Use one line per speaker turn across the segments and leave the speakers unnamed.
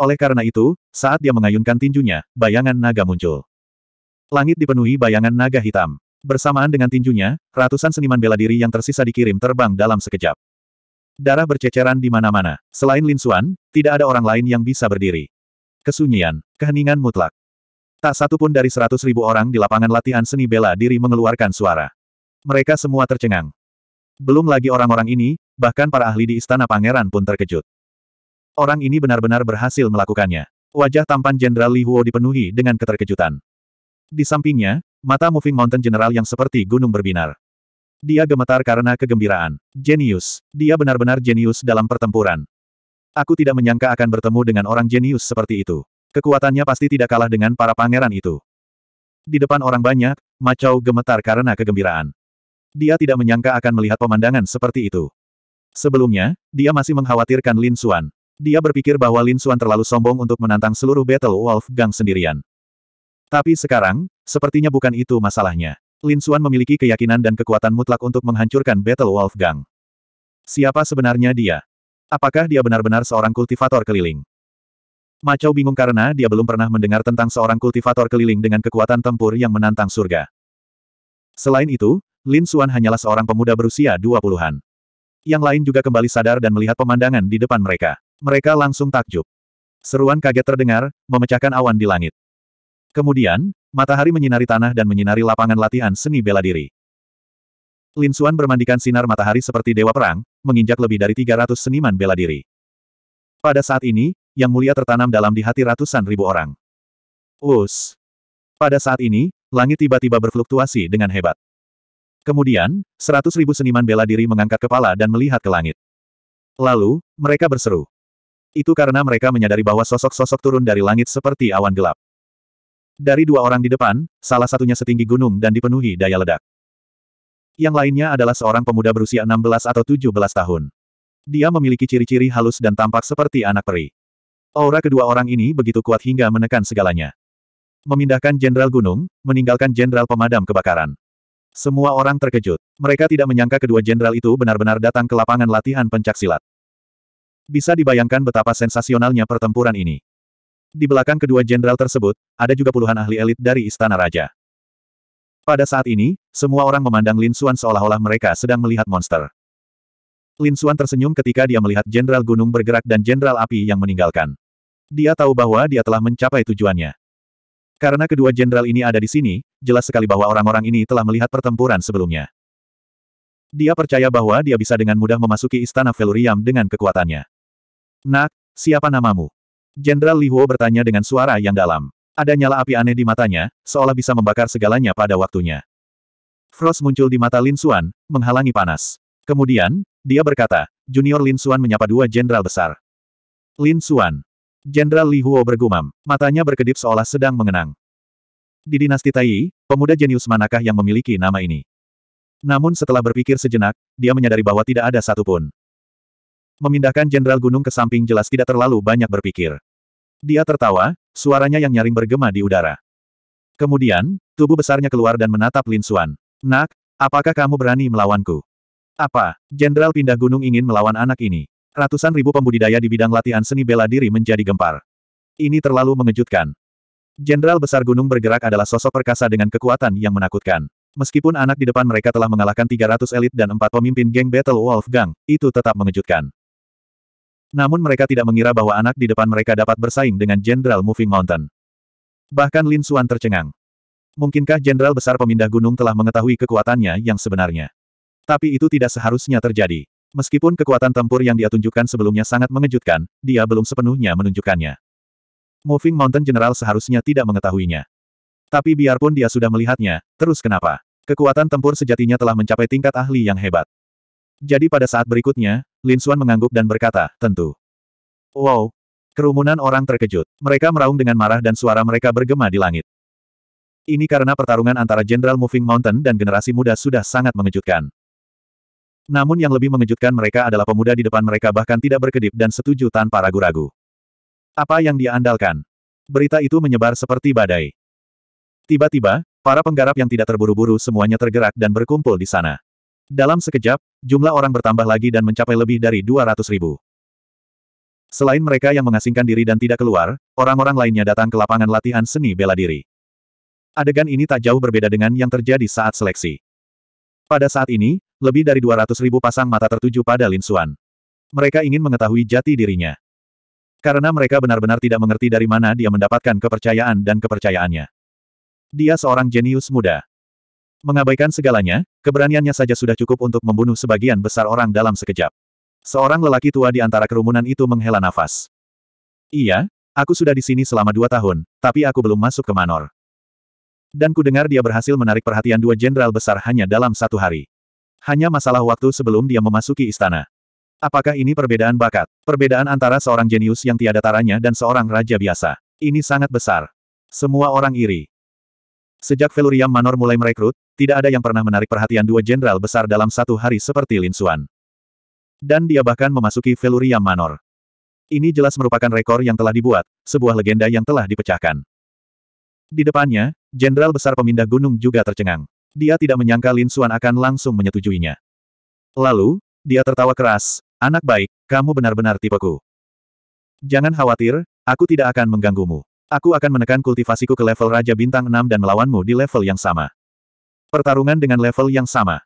Oleh karena itu, saat dia mengayunkan tinjunya, bayangan naga muncul. Langit dipenuhi bayangan naga hitam. Bersamaan dengan tinjunya, ratusan seniman bela diri yang tersisa dikirim terbang dalam sekejap. Darah berceceran di mana-mana. Selain Lin Suan tidak ada orang lain yang bisa berdiri. Kesunyian, keheningan mutlak. Tak satu pun dari seratus ribu orang di lapangan latihan seni bela diri mengeluarkan suara. Mereka semua tercengang. Belum lagi orang-orang ini, bahkan para ahli di istana pangeran pun terkejut. Orang ini benar-benar berhasil melakukannya. Wajah tampan Jenderal Li Huo dipenuhi dengan keterkejutan. Di sampingnya, mata Moving Mountain General yang seperti gunung berbinar. Dia gemetar karena kegembiraan. Jenius. Dia benar-benar jenius dalam pertempuran. Aku tidak menyangka akan bertemu dengan orang jenius seperti itu. Kekuatannya pasti tidak kalah dengan para pangeran itu. Di depan orang banyak, Macau gemetar karena kegembiraan. Dia tidak menyangka akan melihat pemandangan seperti itu. Sebelumnya, dia masih mengkhawatirkan Lin Xuan. Dia berpikir bahwa Lin Xuan terlalu sombong untuk menantang seluruh Battle Wolf Gang sendirian. Tapi sekarang, sepertinya bukan itu masalahnya. Lin Xuan memiliki keyakinan dan kekuatan mutlak untuk menghancurkan Battle Wolf Gang. Siapa sebenarnya dia? Apakah dia benar-benar seorang kultivator keliling? Macau bingung karena dia belum pernah mendengar tentang seorang kultivator keliling dengan kekuatan tempur yang menantang surga. Selain itu, Lin Xuan hanyalah seorang pemuda berusia dua puluhan. Yang lain juga kembali sadar dan melihat pemandangan di depan mereka. Mereka langsung takjub. Seruan kaget terdengar, memecahkan awan di langit. Kemudian, matahari menyinari tanah dan menyinari lapangan latihan seni bela diri. Lin Xuan bermandikan sinar matahari seperti dewa perang, menginjak lebih dari 300 seniman bela diri. Pada saat ini, yang mulia tertanam dalam di hati ratusan ribu orang. Us. Pada saat ini, langit tiba-tiba berfluktuasi dengan hebat. Kemudian, seratus ribu seniman bela diri mengangkat kepala dan melihat ke langit. Lalu, mereka berseru. Itu karena mereka menyadari bahwa sosok-sosok turun dari langit seperti awan gelap. Dari dua orang di depan, salah satunya setinggi gunung dan dipenuhi daya ledak. Yang lainnya adalah seorang pemuda berusia 16 atau 17 tahun. Dia memiliki ciri-ciri halus dan tampak seperti anak peri. Aura kedua orang ini begitu kuat hingga menekan segalanya. Memindahkan Jenderal Gunung, meninggalkan Jenderal Pemadam Kebakaran. Semua orang terkejut. Mereka tidak menyangka kedua jenderal itu benar-benar datang ke lapangan latihan pencaksilat. Bisa dibayangkan betapa sensasionalnya pertempuran ini. Di belakang kedua jenderal tersebut, ada juga puluhan ahli elit dari Istana Raja. Pada saat ini, semua orang memandang Lin Xuan seolah-olah mereka sedang melihat monster. Lin Xuan tersenyum ketika dia melihat Jenderal Gunung bergerak dan Jenderal Api yang meninggalkan. Dia tahu bahwa dia telah mencapai tujuannya. Karena kedua jenderal ini ada di sini, jelas sekali bahwa orang-orang ini telah melihat pertempuran sebelumnya. Dia percaya bahwa dia bisa dengan mudah memasuki istana Veluriam dengan kekuatannya. Nak, siapa namamu? Jenderal Li Huo bertanya dengan suara yang dalam. Ada nyala api aneh di matanya, seolah bisa membakar segalanya pada waktunya. Frost muncul di mata Lin Xuan, menghalangi panas. Kemudian, dia berkata, Junior Lin Xuan menyapa dua jenderal besar. Lin Xuan. Jenderal Li Huo bergumam, matanya berkedip seolah sedang mengenang. Di dinasti Tai, pemuda jenius manakah yang memiliki nama ini? Namun setelah berpikir sejenak, dia menyadari bahwa tidak ada satupun. Memindahkan Jenderal Gunung ke samping jelas tidak terlalu banyak berpikir. Dia tertawa, suaranya yang nyaring bergema di udara. Kemudian, tubuh besarnya keluar dan menatap Lin Xuan. Nak, apakah kamu berani melawanku? Apa, Jenderal Pindah Gunung ingin melawan anak ini? Ratusan ribu pembudidaya di bidang latihan seni bela diri menjadi gempar. Ini terlalu mengejutkan. Jenderal Besar Gunung Bergerak adalah sosok perkasa dengan kekuatan yang menakutkan. Meskipun anak di depan mereka telah mengalahkan 300 elit dan empat pemimpin geng Battle Wolf Gang, itu tetap mengejutkan. Namun mereka tidak mengira bahwa anak di depan mereka dapat bersaing dengan Jenderal Moving Mountain. Bahkan Lin Xuan tercengang. Mungkinkah Jenderal Besar Pemindah Gunung telah mengetahui kekuatannya yang sebenarnya? Tapi itu tidak seharusnya terjadi. Meskipun kekuatan tempur yang dia tunjukkan sebelumnya sangat mengejutkan, dia belum sepenuhnya menunjukkannya. Moving Mountain General seharusnya tidak mengetahuinya. Tapi biarpun dia sudah melihatnya, terus kenapa? Kekuatan tempur sejatinya telah mencapai tingkat ahli yang hebat. Jadi pada saat berikutnya, Lin Xuan mengangguk dan berkata, tentu. Wow! Kerumunan orang terkejut. Mereka meraung dengan marah dan suara mereka bergema di langit. Ini karena pertarungan antara Jenderal Moving Mountain dan generasi muda sudah sangat mengejutkan. Namun yang lebih mengejutkan mereka adalah pemuda di depan mereka bahkan tidak berkedip dan setuju tanpa ragu-ragu. Apa yang dia andalkan? Berita itu menyebar seperti badai. Tiba-tiba, para penggarap yang tidak terburu-buru semuanya tergerak dan berkumpul di sana. Dalam sekejap, jumlah orang bertambah lagi dan mencapai lebih dari 200 ribu. Selain mereka yang mengasingkan diri dan tidak keluar, orang-orang lainnya datang ke lapangan latihan seni bela diri. Adegan ini tak jauh berbeda dengan yang terjadi saat seleksi. Pada saat ini, lebih dari 200 ribu pasang mata tertuju pada Lin Xuan. Mereka ingin mengetahui jati dirinya. Karena mereka benar-benar tidak mengerti dari mana dia mendapatkan kepercayaan dan kepercayaannya. Dia seorang jenius muda. Mengabaikan segalanya, keberaniannya saja sudah cukup untuk membunuh sebagian besar orang dalam sekejap. Seorang lelaki tua di antara kerumunan itu menghela nafas. Iya, aku sudah di sini selama dua tahun, tapi aku belum masuk ke Manor. Dan ku dengar dia berhasil menarik perhatian dua jenderal besar hanya dalam satu hari. Hanya masalah waktu sebelum dia memasuki istana. Apakah ini perbedaan bakat? Perbedaan antara seorang jenius yang tiada taranya dan seorang raja biasa. Ini sangat besar. Semua orang iri. Sejak Veluriam Manor mulai merekrut, tidak ada yang pernah menarik perhatian dua jenderal besar dalam satu hari seperti Lin Xuan. Dan dia bahkan memasuki Veluriam Manor. Ini jelas merupakan rekor yang telah dibuat, sebuah legenda yang telah dipecahkan. Di depannya, jenderal besar pemindah gunung juga tercengang. Dia tidak menyangka Lin Xuan akan langsung menyetujuinya. Lalu, dia tertawa keras, anak baik, kamu benar-benar tipeku. Jangan khawatir, aku tidak akan mengganggumu. Aku akan menekan kultivasiku ke level Raja Bintang 6 dan melawanmu di level yang sama. Pertarungan dengan level yang sama.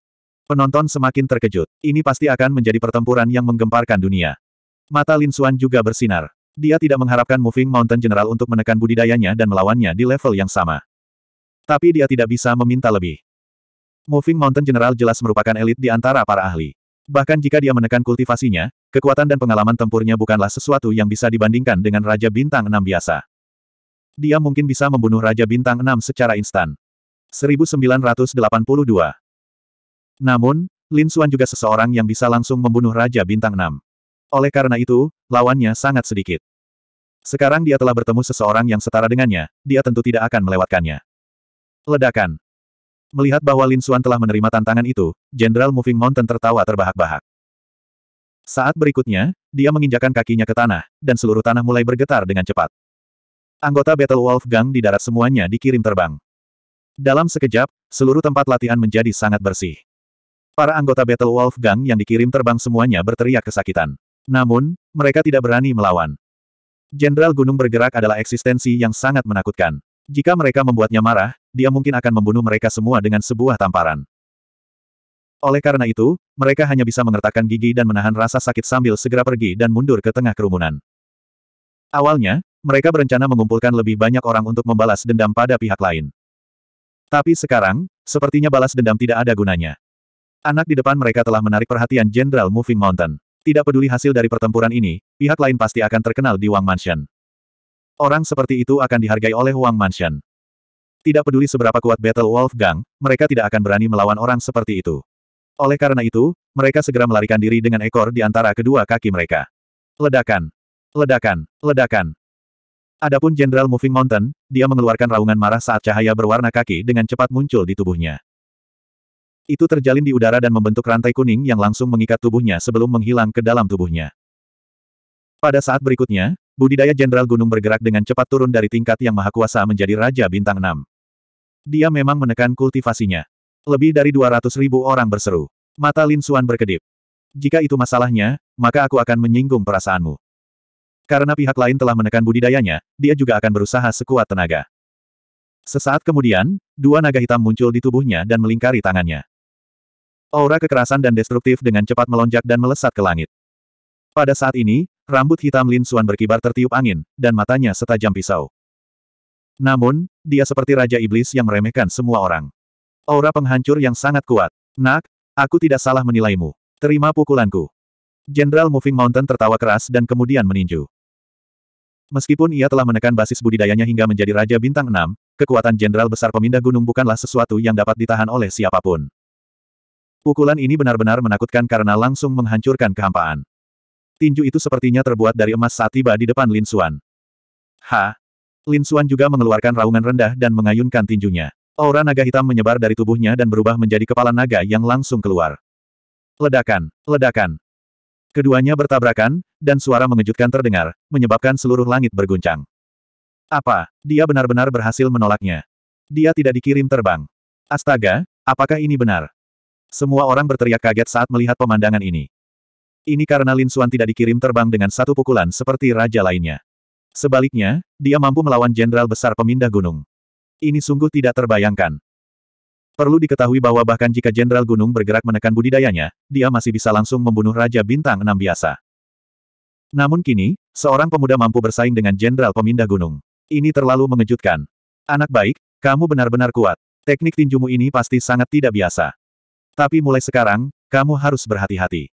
Penonton semakin terkejut. Ini pasti akan menjadi pertempuran yang menggemparkan dunia. Mata Lin Xuan juga bersinar. Dia tidak mengharapkan Moving Mountain General untuk menekan budidayanya dan melawannya di level yang sama. Tapi dia tidak bisa meminta lebih. Moving Mountain General jelas merupakan elit di antara para ahli. Bahkan jika dia menekan kultivasinya, kekuatan dan pengalaman tempurnya bukanlah sesuatu yang bisa dibandingkan dengan Raja Bintang 6 biasa. Dia mungkin bisa membunuh Raja Bintang 6 secara instan. 1982 Namun, Lin Xuan juga seseorang yang bisa langsung membunuh Raja Bintang 6. Oleh karena itu, lawannya sangat sedikit. Sekarang dia telah bertemu seseorang yang setara dengannya, dia tentu tidak akan melewatkannya. Ledakan. Melihat bahwa Lin Xuan telah menerima tantangan itu, Jenderal Moving Mountain tertawa terbahak-bahak. Saat berikutnya, dia menginjakan kakinya ke tanah, dan seluruh tanah mulai bergetar dengan cepat. Anggota Battle Wolf Gang di darat semuanya dikirim terbang. Dalam sekejap, seluruh tempat latihan menjadi sangat bersih. Para anggota Battle Wolf Gang yang dikirim terbang semuanya berteriak kesakitan. Namun, mereka tidak berani melawan. Jenderal Gunung Bergerak adalah eksistensi yang sangat menakutkan. Jika mereka membuatnya marah, dia mungkin akan membunuh mereka semua dengan sebuah tamparan. Oleh karena itu, mereka hanya bisa mengertakkan gigi dan menahan rasa sakit sambil segera pergi dan mundur ke tengah kerumunan. Awalnya, mereka berencana mengumpulkan lebih banyak orang untuk membalas dendam pada pihak lain. Tapi sekarang, sepertinya balas dendam tidak ada gunanya. Anak di depan mereka telah menarik perhatian Jenderal Moving Mountain. Tidak peduli hasil dari pertempuran ini, pihak lain pasti akan terkenal di Wang Mansion. Orang seperti itu akan dihargai oleh Wang Mansion. Tidak peduli seberapa kuat Battle Wolf Gang, mereka tidak akan berani melawan orang seperti itu. Oleh karena itu, mereka segera melarikan diri dengan ekor di antara kedua kaki mereka. Ledakan! Ledakan! Ledakan! Adapun Jenderal Moving Mountain, dia mengeluarkan raungan marah saat cahaya berwarna kaki dengan cepat muncul di tubuhnya. Itu terjalin di udara dan membentuk rantai kuning yang langsung mengikat tubuhnya sebelum menghilang ke dalam tubuhnya. Pada saat berikutnya, budidaya Jenderal Gunung bergerak dengan cepat turun dari tingkat yang maha kuasa menjadi Raja Bintang 6. Dia memang menekan kultivasinya. Lebih dari 200 ribu orang berseru. Mata Lin Suan berkedip. Jika itu masalahnya, maka aku akan menyinggung perasaanmu. Karena pihak lain telah menekan budidayanya, dia juga akan berusaha sekuat tenaga. Sesaat kemudian, dua naga hitam muncul di tubuhnya dan melingkari tangannya. Aura kekerasan dan destruktif dengan cepat melonjak dan melesat ke langit. Pada saat ini, rambut hitam Lin Xuan berkibar tertiup angin, dan matanya setajam pisau. Namun, dia seperti Raja Iblis yang meremehkan semua orang. Aura penghancur yang sangat kuat. Nak, aku tidak salah menilaimu. Terima pukulanku. Jenderal Moving Mountain tertawa keras dan kemudian meninju. Meskipun ia telah menekan basis budidayanya hingga menjadi Raja Bintang 6, kekuatan Jenderal Besar Pemindah Gunung bukanlah sesuatu yang dapat ditahan oleh siapapun. Pukulan ini benar-benar menakutkan karena langsung menghancurkan kehampaan. Tinju itu sepertinya terbuat dari emas saat tiba di depan Lin Xuan. Ha! Lin Xuan juga mengeluarkan raungan rendah dan mengayunkan tinjunya. Aura naga hitam menyebar dari tubuhnya dan berubah menjadi kepala naga yang langsung keluar. Ledakan, ledakan, Keduanya bertabrakan, dan suara mengejutkan terdengar, menyebabkan seluruh langit berguncang. Apa? Dia benar-benar berhasil menolaknya. Dia tidak dikirim terbang. Astaga, apakah ini benar? Semua orang berteriak kaget saat melihat pemandangan ini. Ini karena Lin Xuan tidak dikirim terbang dengan satu pukulan seperti raja lainnya. Sebaliknya, dia mampu melawan jenderal besar pemindah gunung. Ini sungguh tidak terbayangkan. Perlu diketahui bahwa bahkan jika Jenderal Gunung bergerak menekan budidayanya, dia masih bisa langsung membunuh Raja Bintang Enam biasa. Namun kini, seorang pemuda mampu bersaing dengan Jenderal Pemindah Gunung. Ini terlalu mengejutkan. Anak baik, kamu benar-benar kuat. Teknik tinjumu ini pasti sangat tidak biasa. Tapi mulai sekarang, kamu harus berhati-hati.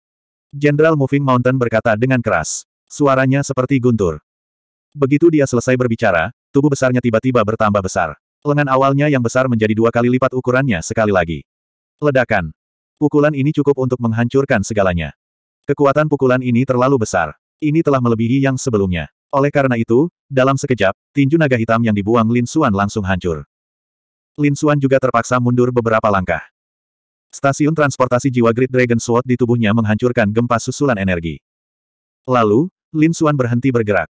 Jenderal Moving Mountain berkata dengan keras. Suaranya seperti guntur. Begitu dia selesai berbicara, tubuh besarnya tiba-tiba bertambah besar. Lengan awalnya yang besar menjadi dua kali lipat ukurannya sekali lagi. Ledakan. Pukulan ini cukup untuk menghancurkan segalanya. Kekuatan pukulan ini terlalu besar. Ini telah melebihi yang sebelumnya. Oleh karena itu, dalam sekejap, tinju naga hitam yang dibuang Lin Suan langsung hancur. Lin Suan juga terpaksa mundur beberapa langkah. Stasiun transportasi jiwa Great Dragon Sword di tubuhnya menghancurkan gempa susulan energi. Lalu, Lin Suan berhenti bergerak.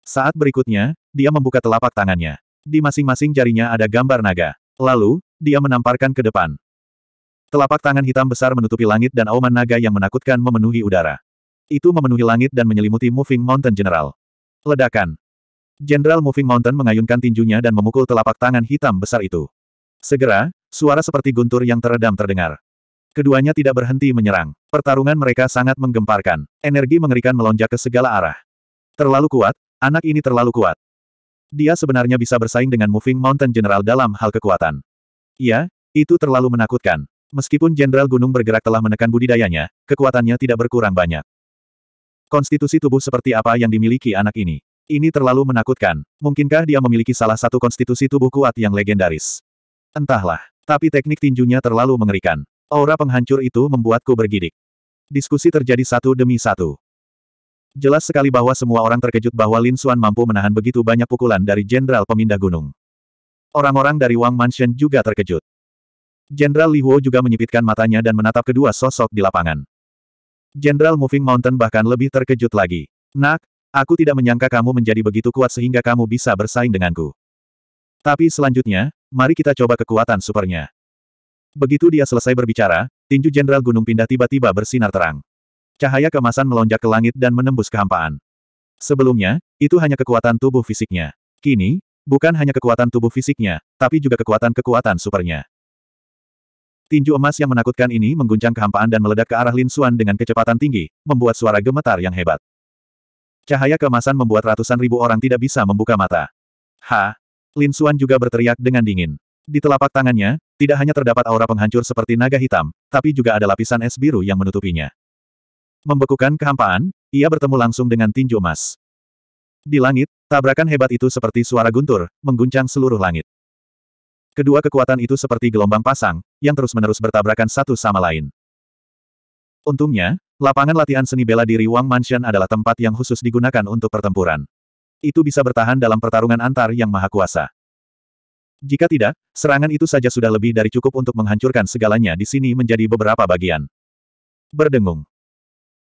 Saat berikutnya, dia membuka telapak tangannya. Di masing-masing jarinya ada gambar naga. Lalu, dia menamparkan ke depan. Telapak tangan hitam besar menutupi langit dan auman naga yang menakutkan memenuhi udara. Itu memenuhi langit dan menyelimuti Moving Mountain General. Ledakan. Jenderal Moving Mountain mengayunkan tinjunya dan memukul telapak tangan hitam besar itu. Segera, suara seperti guntur yang teredam terdengar. Keduanya tidak berhenti menyerang. Pertarungan mereka sangat menggemparkan. Energi mengerikan melonjak ke segala arah. Terlalu kuat, anak ini terlalu kuat. Dia sebenarnya bisa bersaing dengan Moving Mountain General dalam hal kekuatan. Ya, itu terlalu menakutkan. Meskipun Jenderal Gunung Bergerak telah menekan budidayanya, kekuatannya tidak berkurang banyak. Konstitusi tubuh seperti apa yang dimiliki anak ini? Ini terlalu menakutkan. Mungkinkah dia memiliki salah satu konstitusi tubuh kuat yang legendaris? Entahlah. Tapi teknik tinjunya terlalu mengerikan. Aura penghancur itu membuatku bergidik. Diskusi terjadi satu demi satu. Jelas sekali bahwa semua orang terkejut bahwa Lin Xuan mampu menahan begitu banyak pukulan dari Jenderal Pemindah Gunung. Orang-orang dari Wang Mansion juga terkejut. Jenderal Li Huo juga menyipitkan matanya dan menatap kedua sosok di lapangan. Jenderal Moving Mountain bahkan lebih terkejut lagi. Nak, aku tidak menyangka kamu menjadi begitu kuat sehingga kamu bisa bersaing denganku. Tapi selanjutnya, mari kita coba kekuatan supernya. Begitu dia selesai berbicara, tinju Jenderal Gunung Pindah tiba-tiba bersinar terang. Cahaya kemasan melonjak ke langit dan menembus kehampaan. Sebelumnya, itu hanya kekuatan tubuh fisiknya. Kini, bukan hanya kekuatan tubuh fisiknya, tapi juga kekuatan-kekuatan supernya. Tinju emas yang menakutkan ini mengguncang kehampaan dan meledak ke arah Lin Xuan dengan kecepatan tinggi, membuat suara gemetar yang hebat. Cahaya kemasan membuat ratusan ribu orang tidak bisa membuka mata. Ha! Lin Xuan juga berteriak dengan dingin. Di telapak tangannya, tidak hanya terdapat aura penghancur seperti naga hitam, tapi juga ada lapisan es biru yang menutupinya. Membekukan kehampaan, ia bertemu langsung dengan tinju emas. Di langit, tabrakan hebat itu seperti suara guntur, mengguncang seluruh langit. Kedua kekuatan itu seperti gelombang pasang, yang terus-menerus bertabrakan satu sama lain. Untungnya, lapangan latihan seni bela diri Wang Mansion adalah tempat yang khusus digunakan untuk pertempuran. Itu bisa bertahan dalam pertarungan antar yang maha kuasa. Jika tidak, serangan itu saja sudah lebih dari cukup untuk menghancurkan segalanya di sini menjadi beberapa bagian. Berdengung.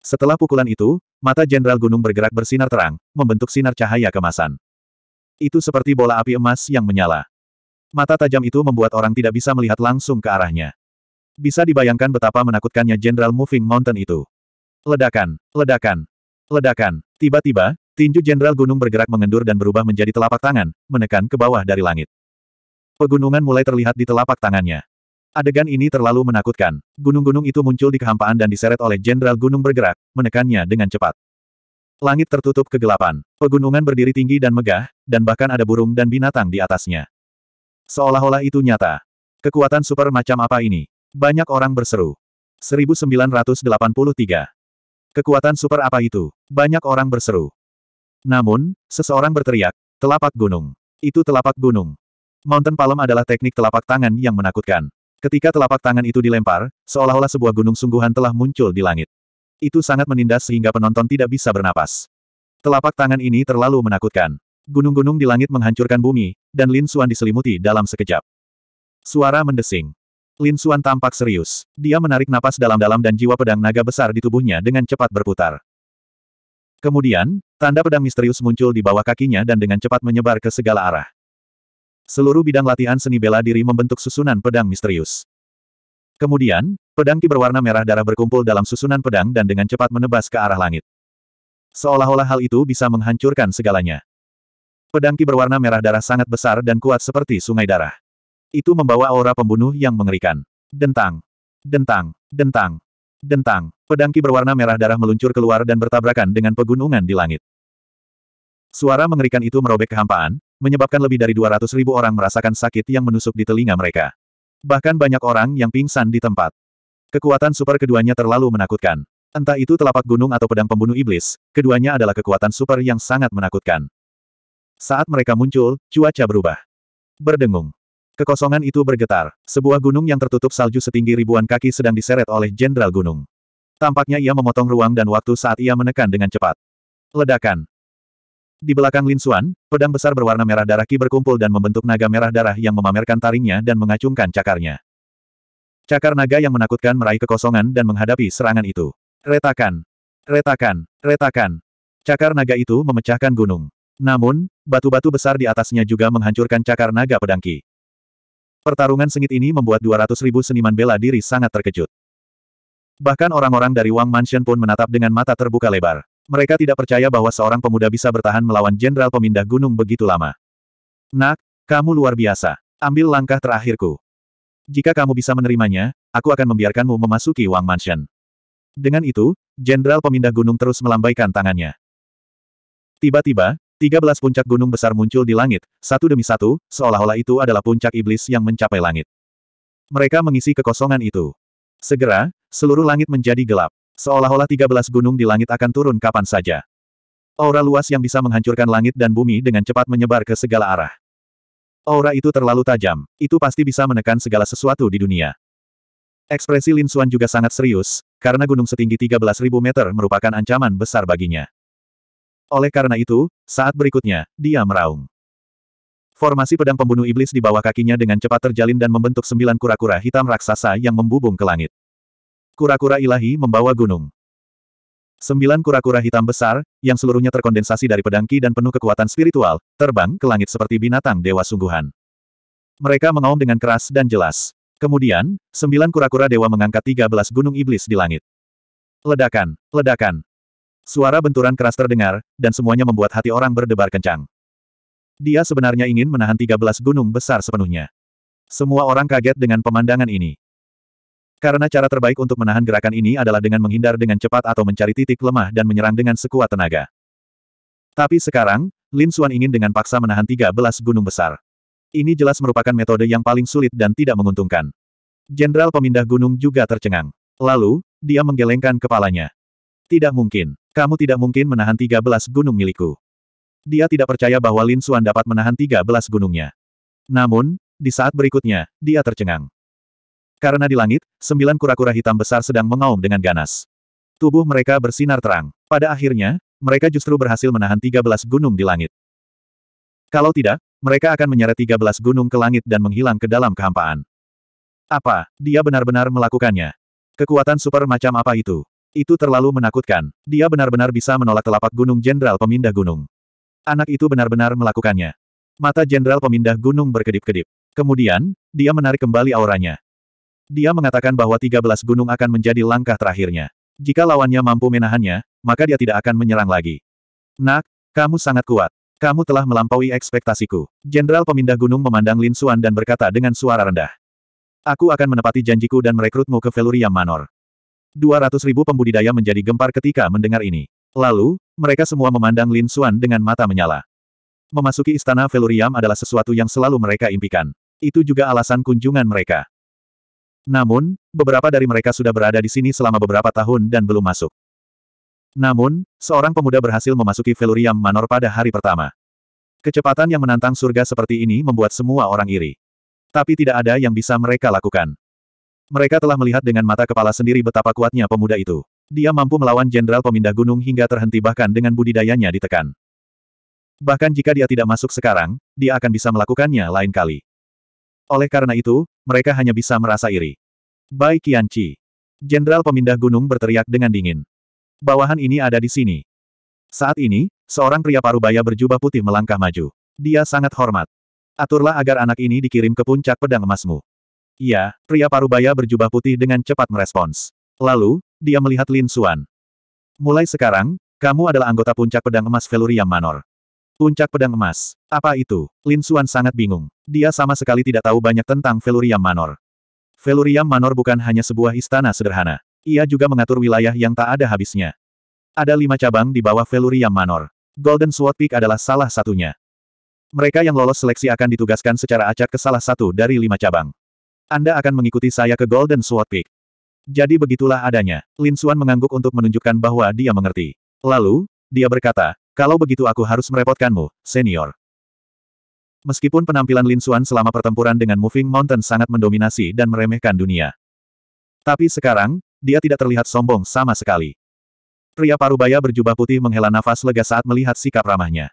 Setelah pukulan itu, mata Jenderal Gunung bergerak bersinar terang, membentuk sinar cahaya kemasan. Itu seperti bola api emas yang menyala. Mata tajam itu membuat orang tidak bisa melihat langsung ke arahnya. Bisa dibayangkan betapa menakutkannya Jenderal Moving Mountain itu. Ledakan, ledakan, ledakan. Tiba-tiba, tinju Jenderal Gunung bergerak mengendur dan berubah menjadi telapak tangan, menekan ke bawah dari langit. Pegunungan mulai terlihat di telapak tangannya. Adegan ini terlalu menakutkan. Gunung-gunung itu muncul di kehampaan dan diseret oleh Jenderal Gunung bergerak, menekannya dengan cepat. Langit tertutup kegelapan. Pegunungan berdiri tinggi dan megah, dan bahkan ada burung dan binatang di atasnya. Seolah-olah itu nyata. Kekuatan super macam apa ini? Banyak orang berseru. 1983. Kekuatan super apa itu? Banyak orang berseru. Namun, seseorang berteriak, telapak gunung. Itu telapak gunung. Mountain Palm adalah teknik telapak tangan yang menakutkan. Ketika telapak tangan itu dilempar, seolah-olah sebuah gunung sungguhan telah muncul di langit. Itu sangat menindas sehingga penonton tidak bisa bernapas. Telapak tangan ini terlalu menakutkan. Gunung-gunung di langit menghancurkan bumi, dan Lin Xuan diselimuti dalam sekejap. Suara mendesing. Lin Xuan tampak serius. Dia menarik napas dalam-dalam dan jiwa pedang naga besar di tubuhnya dengan cepat berputar. Kemudian, tanda pedang misterius muncul di bawah kakinya dan dengan cepat menyebar ke segala arah. Seluruh bidang latihan seni bela diri membentuk susunan pedang misterius. Kemudian, pedang ki berwarna merah darah berkumpul dalam susunan pedang dan dengan cepat menebas ke arah langit. Seolah-olah hal itu bisa menghancurkan segalanya. Pedang ki berwarna merah darah sangat besar dan kuat seperti sungai darah. Itu membawa aura pembunuh yang mengerikan. Dentang. Dentang. Dentang. Dentang. Pedang ki berwarna merah darah meluncur keluar dan bertabrakan dengan pegunungan di langit. Suara mengerikan itu merobek kehampaan, menyebabkan lebih dari 200 ribu orang merasakan sakit yang menusuk di telinga mereka. Bahkan banyak orang yang pingsan di tempat. Kekuatan super keduanya terlalu menakutkan. Entah itu telapak gunung atau pedang pembunuh iblis, keduanya adalah kekuatan super yang sangat menakutkan. Saat mereka muncul, cuaca berubah. Berdengung. Kekosongan itu bergetar. Sebuah gunung yang tertutup salju setinggi ribuan kaki sedang diseret oleh jenderal gunung. Tampaknya ia memotong ruang dan waktu saat ia menekan dengan cepat. Ledakan. Di belakang Lin Xuan, pedang besar berwarna merah darah Ki berkumpul dan membentuk naga merah darah yang memamerkan taringnya dan mengacungkan cakarnya. Cakar naga yang menakutkan meraih kekosongan dan menghadapi serangan itu. Retakan! Retakan! Retakan! Cakar naga itu memecahkan gunung. Namun, batu-batu besar di atasnya juga menghancurkan cakar naga pedang Ki. Pertarungan sengit ini membuat 200 ribu seniman bela diri sangat terkejut. Bahkan orang-orang dari Wang Mansion pun menatap dengan mata terbuka lebar. Mereka tidak percaya bahwa seorang pemuda bisa bertahan melawan jenderal pemindah gunung begitu lama. Nak, kamu luar biasa. Ambil langkah terakhirku. Jika kamu bisa menerimanya, aku akan membiarkanmu memasuki Wang Mansion. Dengan itu, jenderal pemindah gunung terus melambaikan tangannya. Tiba-tiba, 13 puncak gunung besar muncul di langit, satu demi satu, seolah-olah itu adalah puncak iblis yang mencapai langit. Mereka mengisi kekosongan itu. Segera, seluruh langit menjadi gelap. Seolah-olah 13 gunung di langit akan turun kapan saja. Aura luas yang bisa menghancurkan langit dan bumi dengan cepat menyebar ke segala arah. Aura itu terlalu tajam, itu pasti bisa menekan segala sesuatu di dunia. Ekspresi Lin Xuan juga sangat serius, karena gunung setinggi 13.000 meter merupakan ancaman besar baginya. Oleh karena itu, saat berikutnya, dia meraung. Formasi pedang pembunuh iblis di bawah kakinya dengan cepat terjalin dan membentuk sembilan kura-kura hitam raksasa yang membubung ke langit. Kura-kura ilahi membawa gunung. Sembilan kura-kura hitam besar, yang seluruhnya terkondensasi dari pedangki dan penuh kekuatan spiritual, terbang ke langit seperti binatang dewa sungguhan. Mereka mengaum dengan keras dan jelas. Kemudian, sembilan kura-kura dewa mengangkat tiga belas gunung iblis di langit. Ledakan, ledakan. Suara benturan keras terdengar, dan semuanya membuat hati orang berdebar kencang. Dia sebenarnya ingin menahan tiga belas gunung besar sepenuhnya. Semua orang kaget dengan pemandangan ini. Karena cara terbaik untuk menahan gerakan ini adalah dengan menghindar dengan cepat atau mencari titik lemah dan menyerang dengan sekuat tenaga. Tapi sekarang, Lin Xuan ingin dengan paksa menahan 13 gunung besar. Ini jelas merupakan metode yang paling sulit dan tidak menguntungkan. Jenderal pemindah gunung juga tercengang. Lalu, dia menggelengkan kepalanya. Tidak mungkin. Kamu tidak mungkin menahan 13 gunung milikku. Dia tidak percaya bahwa Lin Xuan dapat menahan 13 gunungnya. Namun, di saat berikutnya, dia tercengang. Karena di langit, sembilan kura-kura hitam besar sedang mengaum dengan ganas. Tubuh mereka bersinar terang. Pada akhirnya, mereka justru berhasil menahan tiga belas gunung di langit. Kalau tidak, mereka akan menyeret tiga belas gunung ke langit dan menghilang ke dalam kehampaan. Apa, dia benar-benar melakukannya? Kekuatan super macam apa itu? Itu terlalu menakutkan. Dia benar-benar bisa menolak telapak gunung jenderal pemindah gunung. Anak itu benar-benar melakukannya. Mata jenderal pemindah gunung berkedip-kedip. Kemudian, dia menarik kembali auranya. Dia mengatakan bahwa 13 gunung akan menjadi langkah terakhirnya. Jika lawannya mampu menahannya, maka dia tidak akan menyerang lagi. Nak, kamu sangat kuat. Kamu telah melampaui ekspektasiku. Jenderal pemindah gunung memandang Lin Xuan dan berkata dengan suara rendah. Aku akan menepati janjiku dan merekrutmu ke Velurium Manor. 200 ribu pembudidaya menjadi gempar ketika mendengar ini. Lalu, mereka semua memandang Lin Xuan dengan mata menyala. Memasuki istana Velurium adalah sesuatu yang selalu mereka impikan. Itu juga alasan kunjungan mereka. Namun, beberapa dari mereka sudah berada di sini selama beberapa tahun dan belum masuk. Namun, seorang pemuda berhasil memasuki Velurium Manor pada hari pertama. Kecepatan yang menantang surga seperti ini membuat semua orang iri. Tapi tidak ada yang bisa mereka lakukan. Mereka telah melihat dengan mata kepala sendiri betapa kuatnya pemuda itu. Dia mampu melawan jenderal pemindah gunung hingga terhenti bahkan dengan budidayanya ditekan. Bahkan jika dia tidak masuk sekarang, dia akan bisa melakukannya lain kali. Oleh karena itu, mereka hanya bisa merasa iri. Bai Qianqi. Jenderal pemindah gunung berteriak dengan dingin. Bawahan ini ada di sini. Saat ini, seorang pria parubaya berjubah putih melangkah maju. Dia sangat hormat. Aturlah agar anak ini dikirim ke puncak pedang emasmu. Iya, pria parubaya berjubah putih dengan cepat merespons. Lalu, dia melihat Lin Xuan. Mulai sekarang, kamu adalah anggota puncak pedang emas Velurium Manor. Puncak pedang emas. Apa itu? Lin Suan sangat bingung. Dia sama sekali tidak tahu banyak tentang Velurium Manor. Velurium Manor bukan hanya sebuah istana sederhana. Ia juga mengatur wilayah yang tak ada habisnya. Ada lima cabang di bawah Velurium Manor. Golden Sword Peak adalah salah satunya. Mereka yang lolos seleksi akan ditugaskan secara acak ke salah satu dari lima cabang. Anda akan mengikuti saya ke Golden Sword Peak. Jadi begitulah adanya. Lin Suan mengangguk untuk menunjukkan bahwa dia mengerti. Lalu, dia berkata, kalau begitu aku harus merepotkanmu, senior. Meskipun penampilan Lin Xuan selama pertempuran dengan Moving Mountain sangat mendominasi dan meremehkan dunia. Tapi sekarang, dia tidak terlihat sombong sama sekali. Pria parubaya berjubah putih menghela nafas lega saat melihat sikap ramahnya.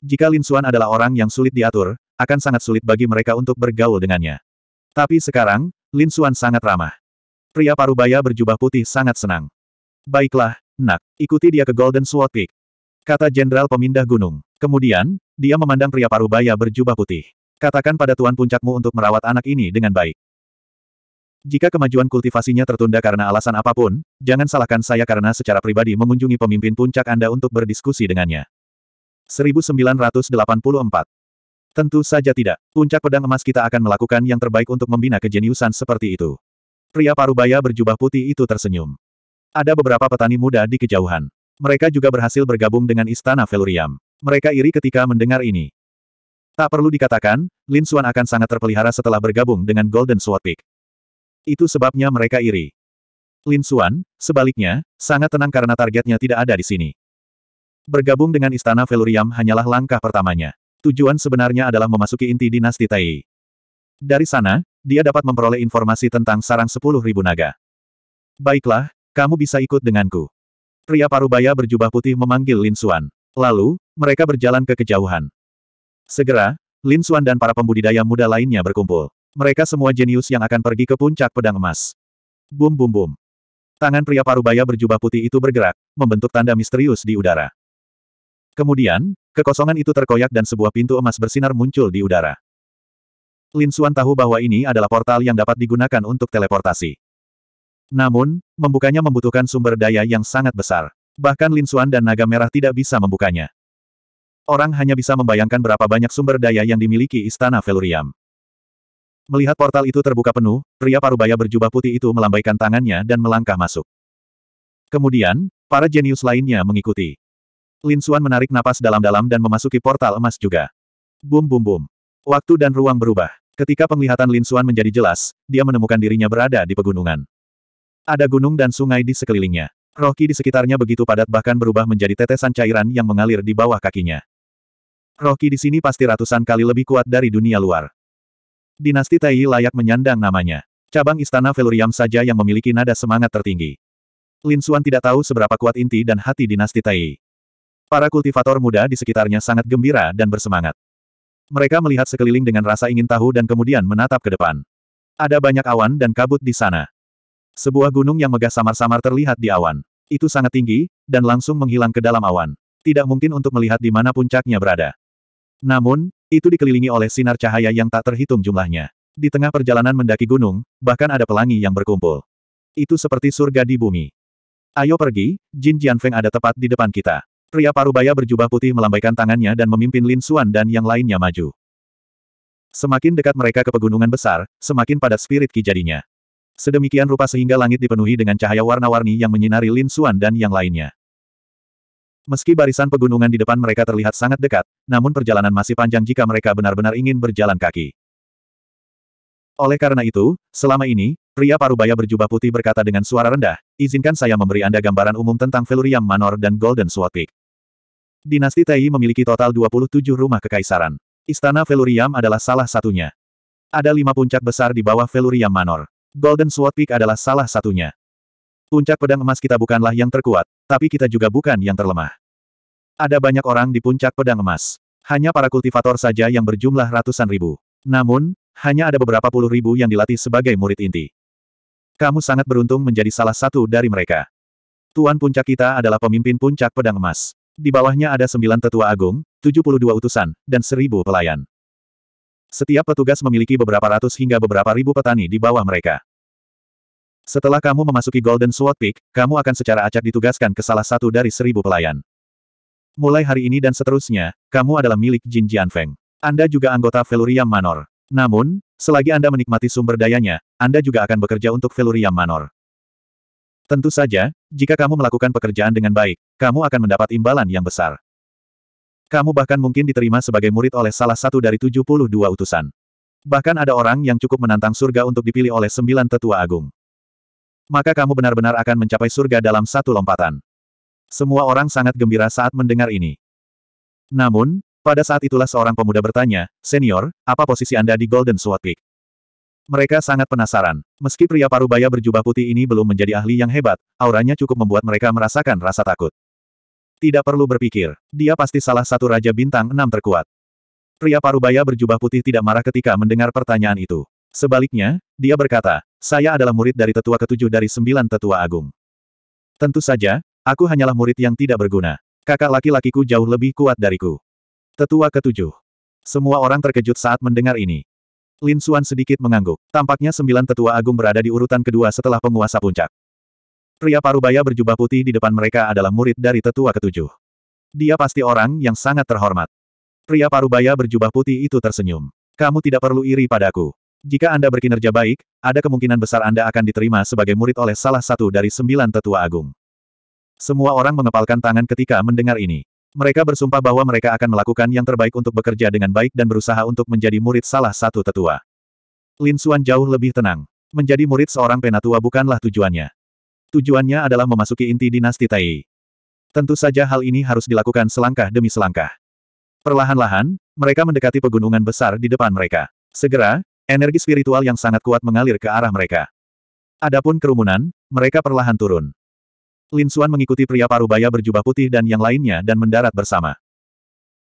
Jika Lin Xuan adalah orang yang sulit diatur, akan sangat sulit bagi mereka untuk bergaul dengannya. Tapi sekarang, Lin Xuan sangat ramah. Pria parubaya berjubah putih sangat senang. Baiklah, nak, ikuti dia ke Golden Sword Peak. Kata Jenderal Pemindah Gunung. Kemudian, dia memandang pria parubaya berjubah putih. Katakan pada Tuan Puncakmu untuk merawat anak ini dengan baik. Jika kemajuan kultivasinya tertunda karena alasan apapun, jangan salahkan saya karena secara pribadi mengunjungi pemimpin puncak Anda untuk berdiskusi dengannya. 1984 Tentu saja tidak. Puncak pedang emas kita akan melakukan yang terbaik untuk membina kejeniusan seperti itu. Pria parubaya berjubah putih itu tersenyum. Ada beberapa petani muda di kejauhan. Mereka juga berhasil bergabung dengan Istana Veluriam. Mereka iri ketika mendengar ini. Tak perlu dikatakan, Lin Xuan akan sangat terpelihara setelah bergabung dengan Golden Sword Peak. Itu sebabnya mereka iri. Lin Xuan, sebaliknya, sangat tenang karena targetnya tidak ada di sini. Bergabung dengan Istana Veluriam hanyalah langkah pertamanya. Tujuan sebenarnya adalah memasuki inti dinasti Tai. Dari sana, dia dapat memperoleh informasi tentang sarang sepuluh ribu naga. Baiklah, kamu bisa ikut denganku. Pria parubaya berjubah putih memanggil Lin Xuan. Lalu, mereka berjalan ke kejauhan. Segera, Lin Xuan dan para pembudidaya muda lainnya berkumpul. Mereka semua jenius yang akan pergi ke puncak pedang emas. Bum bum bum. Tangan pria parubaya berjubah putih itu bergerak, membentuk tanda misterius di udara. Kemudian, kekosongan itu terkoyak dan sebuah pintu emas bersinar muncul di udara. Lin Xuan tahu bahwa ini adalah portal yang dapat digunakan untuk teleportasi. Namun, membukanya membutuhkan sumber daya yang sangat besar. Bahkan Lin Xuan dan Naga Merah tidak bisa membukanya. Orang hanya bisa membayangkan berapa banyak sumber daya yang dimiliki Istana Veluriam. Melihat portal itu terbuka penuh, pria parubaya berjubah putih itu melambaikan tangannya dan melangkah masuk. Kemudian, para jenius lainnya mengikuti. Lin Xuan menarik napas dalam-dalam dan memasuki portal emas juga. Bum bum bum. Waktu dan ruang berubah. Ketika penglihatan Lin Xuan menjadi jelas, dia menemukan dirinya berada di pegunungan. Ada gunung dan sungai di sekelilingnya. Ki di sekitarnya begitu padat bahkan berubah menjadi tetesan cairan yang mengalir di bawah kakinya. Ki di sini pasti ratusan kali lebih kuat dari dunia luar. Dinasti Tai layak menyandang namanya. Cabang Istana Veluriam saja yang memiliki nada semangat tertinggi. Lin Suan tidak tahu seberapa kuat inti dan hati dinasti Tai. Para kultivator muda di sekitarnya sangat gembira dan bersemangat. Mereka melihat sekeliling dengan rasa ingin tahu dan kemudian menatap ke depan. Ada banyak awan dan kabut di sana. Sebuah gunung yang megah samar-samar terlihat di awan. Itu sangat tinggi, dan langsung menghilang ke dalam awan. Tidak mungkin untuk melihat di mana puncaknya berada. Namun, itu dikelilingi oleh sinar cahaya yang tak terhitung jumlahnya. Di tengah perjalanan mendaki gunung, bahkan ada pelangi yang berkumpul. Itu seperti surga di bumi. Ayo pergi, Jin Jianfeng ada tepat di depan kita. Pria parubaya berjubah putih melambaikan tangannya dan memimpin Lin Xuan dan yang lainnya maju. Semakin dekat mereka ke pegunungan besar, semakin padat spirit ki jadinya. Sedemikian rupa sehingga langit dipenuhi dengan cahaya warna-warni yang menyinari Lin Xuan dan yang lainnya. Meski barisan pegunungan di depan mereka terlihat sangat dekat, namun perjalanan masih panjang jika mereka benar-benar ingin berjalan kaki. Oleh karena itu, selama ini, pria parubaya berjubah putih berkata dengan suara rendah, izinkan saya memberi Anda gambaran umum tentang Velurium Manor dan Golden Sword Peak. Dinasti Tai memiliki total 27 rumah kekaisaran. Istana Velurium adalah salah satunya. Ada lima puncak besar di bawah Velurium Manor. Golden Sword Peak adalah salah satunya. Puncak pedang emas kita bukanlah yang terkuat, tapi kita juga bukan yang terlemah. Ada banyak orang di puncak pedang emas. Hanya para kultivator saja yang berjumlah ratusan ribu. Namun, hanya ada beberapa puluh ribu yang dilatih sebagai murid inti. Kamu sangat beruntung menjadi salah satu dari mereka. Tuan puncak kita adalah pemimpin puncak pedang emas. Di bawahnya ada sembilan tetua agung, 72 utusan, dan seribu pelayan. Setiap petugas memiliki beberapa ratus hingga beberapa ribu petani di bawah mereka. Setelah kamu memasuki Golden Sword Peak, kamu akan secara acak ditugaskan ke salah satu dari seribu pelayan. Mulai hari ini dan seterusnya, kamu adalah milik Jin Jianfeng. Anda juga anggota Velurium Manor. Namun, selagi Anda menikmati sumber dayanya, Anda juga akan bekerja untuk Velurium Manor. Tentu saja, jika kamu melakukan pekerjaan dengan baik, kamu akan mendapat imbalan yang besar. Kamu bahkan mungkin diterima sebagai murid oleh salah satu dari 72 utusan. Bahkan ada orang yang cukup menantang surga untuk dipilih oleh sembilan tetua agung. Maka kamu benar-benar akan mencapai surga dalam satu lompatan. Semua orang sangat gembira saat mendengar ini. Namun, pada saat itulah seorang pemuda bertanya, Senior, apa posisi Anda di Golden Sword Peak? Mereka sangat penasaran. Meski pria parubaya berjubah putih ini belum menjadi ahli yang hebat, auranya cukup membuat mereka merasakan rasa takut. Tidak perlu berpikir, dia pasti salah satu Raja Bintang enam terkuat. Pria parubaya berjubah putih tidak marah ketika mendengar pertanyaan itu. Sebaliknya, dia berkata, saya adalah murid dari tetua ketujuh dari sembilan tetua agung. Tentu saja, aku hanyalah murid yang tidak berguna. Kakak laki-lakiku jauh lebih kuat dariku. Tetua ketujuh. Semua orang terkejut saat mendengar ini. Lin Xuan sedikit mengangguk. Tampaknya sembilan tetua agung berada di urutan kedua setelah penguasa puncak. Pria parubaya berjubah putih di depan mereka adalah murid dari tetua ketujuh. Dia pasti orang yang sangat terhormat. Pria parubaya berjubah putih itu tersenyum. Kamu tidak perlu iri padaku. Jika Anda berkinerja baik, ada kemungkinan besar Anda akan diterima sebagai murid oleh salah satu dari sembilan tetua agung. Semua orang mengepalkan tangan ketika mendengar ini. Mereka bersumpah bahwa mereka akan melakukan yang terbaik untuk bekerja dengan baik dan berusaha untuk menjadi murid salah satu tetua. Lin Xuan jauh lebih tenang. Menjadi murid seorang penatua bukanlah tujuannya. Tujuannya adalah memasuki inti dinasti Tai. Tentu saja hal ini harus dilakukan selangkah demi selangkah. Perlahan-lahan, mereka mendekati pegunungan besar di depan mereka. Segera, energi spiritual yang sangat kuat mengalir ke arah mereka. Adapun kerumunan, mereka perlahan turun. Lin Xuan mengikuti pria parubaya berjubah putih dan yang lainnya dan mendarat bersama.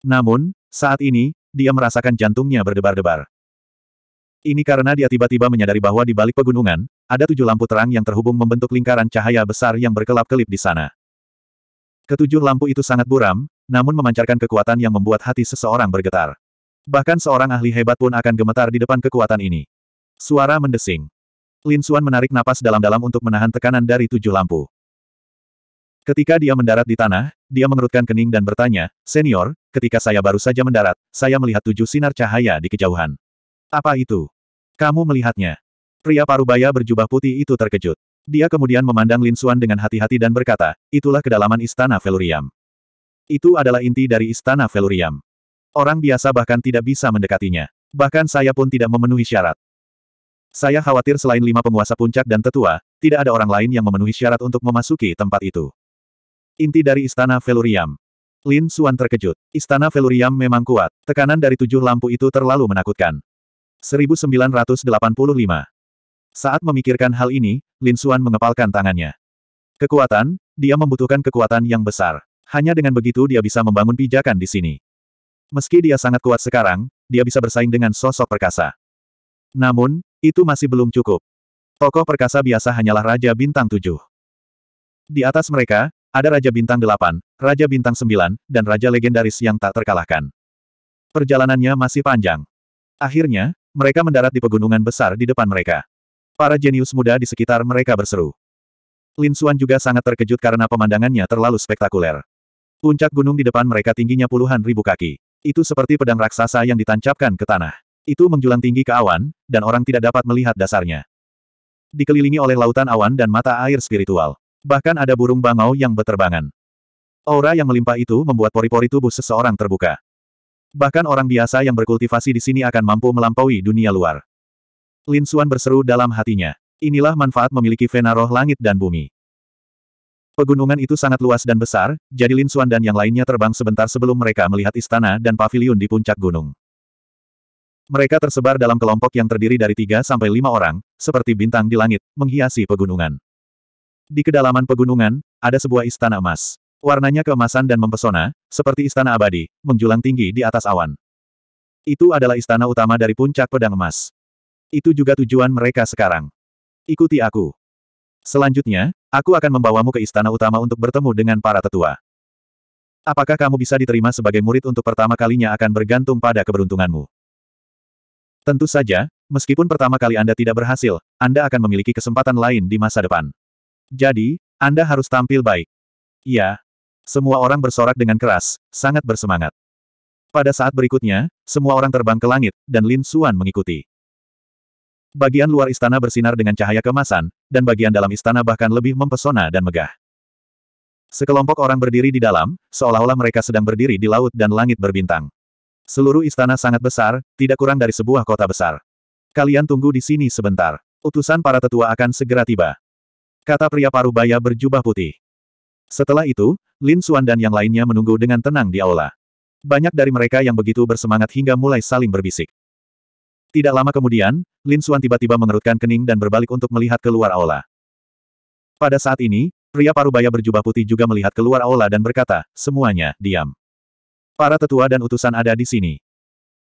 Namun, saat ini, dia merasakan jantungnya berdebar-debar. Ini karena dia tiba-tiba menyadari bahwa di balik pegunungan, ada tujuh lampu terang yang terhubung membentuk lingkaran cahaya besar yang berkelap-kelip di sana. Ketujuh lampu itu sangat buram, namun memancarkan kekuatan yang membuat hati seseorang bergetar. Bahkan seorang ahli hebat pun akan gemetar di depan kekuatan ini. Suara mendesing. Lin Suan menarik napas dalam-dalam untuk menahan tekanan dari tujuh lampu. Ketika dia mendarat di tanah, dia mengerutkan kening dan bertanya, Senior, ketika saya baru saja mendarat, saya melihat tujuh sinar cahaya di kejauhan. Apa itu? Kamu melihatnya. Pria parubaya berjubah putih itu terkejut. Dia kemudian memandang Lin Xuan dengan hati-hati dan berkata, itulah kedalaman istana Veluriam. Itu adalah inti dari istana Veluriam. Orang biasa bahkan tidak bisa mendekatinya. Bahkan saya pun tidak memenuhi syarat. Saya khawatir selain lima penguasa puncak dan tetua, tidak ada orang lain yang memenuhi syarat untuk memasuki tempat itu. Inti dari istana Veluriam. Lin Xuan terkejut. Istana Veluriam memang kuat. Tekanan dari tujuh lampu itu terlalu menakutkan. 1985. Saat memikirkan hal ini, Lin Xuan mengepalkan tangannya. Kekuatan, dia membutuhkan kekuatan yang besar. Hanya dengan begitu dia bisa membangun pijakan di sini. Meski dia sangat kuat sekarang, dia bisa bersaing dengan sosok perkasa. Namun, itu masih belum cukup. Tokoh perkasa biasa hanyalah Raja Bintang 7. Di atas mereka, ada Raja Bintang 8, Raja Bintang 9, dan Raja Legendaris yang tak terkalahkan. Perjalanannya masih panjang. Akhirnya, mereka mendarat di pegunungan besar di depan mereka. Para jenius muda di sekitar mereka berseru. Lin Xuan juga sangat terkejut karena pemandangannya terlalu spektakuler. Puncak gunung di depan mereka tingginya puluhan ribu kaki. Itu seperti pedang raksasa yang ditancapkan ke tanah. Itu menjulang tinggi ke awan, dan orang tidak dapat melihat dasarnya. Dikelilingi oleh lautan awan dan mata air spiritual. Bahkan ada burung bangau yang berterbangan. Aura yang melimpah itu membuat pori-pori tubuh seseorang terbuka. Bahkan orang biasa yang berkultivasi di sini akan mampu melampaui dunia luar. Lin Xuan berseru dalam hatinya. Inilah manfaat memiliki vena roh langit dan bumi. Pegunungan itu sangat luas dan besar, jadi Lin Xuan dan yang lainnya terbang sebentar sebelum mereka melihat istana dan pavilion di puncak gunung. Mereka tersebar dalam kelompok yang terdiri dari tiga sampai lima orang, seperti bintang di langit, menghiasi pegunungan. Di kedalaman pegunungan, ada sebuah istana emas. Warnanya keemasan dan mempesona, seperti istana abadi, menjulang tinggi di atas awan. Itu adalah istana utama dari puncak pedang emas. Itu juga tujuan mereka sekarang. Ikuti aku. Selanjutnya, aku akan membawamu ke istana utama untuk bertemu dengan para tetua. Apakah kamu bisa diterima sebagai murid untuk pertama kalinya akan bergantung pada keberuntunganmu? Tentu saja, meskipun pertama kali Anda tidak berhasil, Anda akan memiliki kesempatan lain di masa depan. Jadi, Anda harus tampil baik. Ya. Semua orang bersorak dengan keras, sangat bersemangat. Pada saat berikutnya, semua orang terbang ke langit, dan Lin Suan mengikuti. Bagian luar istana bersinar dengan cahaya kemasan, dan bagian dalam istana bahkan lebih mempesona dan megah. Sekelompok orang berdiri di dalam, seolah-olah mereka sedang berdiri di laut dan langit berbintang. Seluruh istana sangat besar, tidak kurang dari sebuah kota besar. Kalian tunggu di sini sebentar. Utusan para tetua akan segera tiba. Kata pria parubaya berjubah putih. Setelah itu, Lin Xuan dan yang lainnya menunggu dengan tenang di aula. Banyak dari mereka yang begitu bersemangat hingga mulai saling berbisik. Tidak lama kemudian, Lin Xuan tiba-tiba mengerutkan kening dan berbalik untuk melihat keluar aula. Pada saat ini, pria parubaya berjubah putih juga melihat keluar aula dan berkata, semuanya, diam. Para tetua dan utusan ada di sini.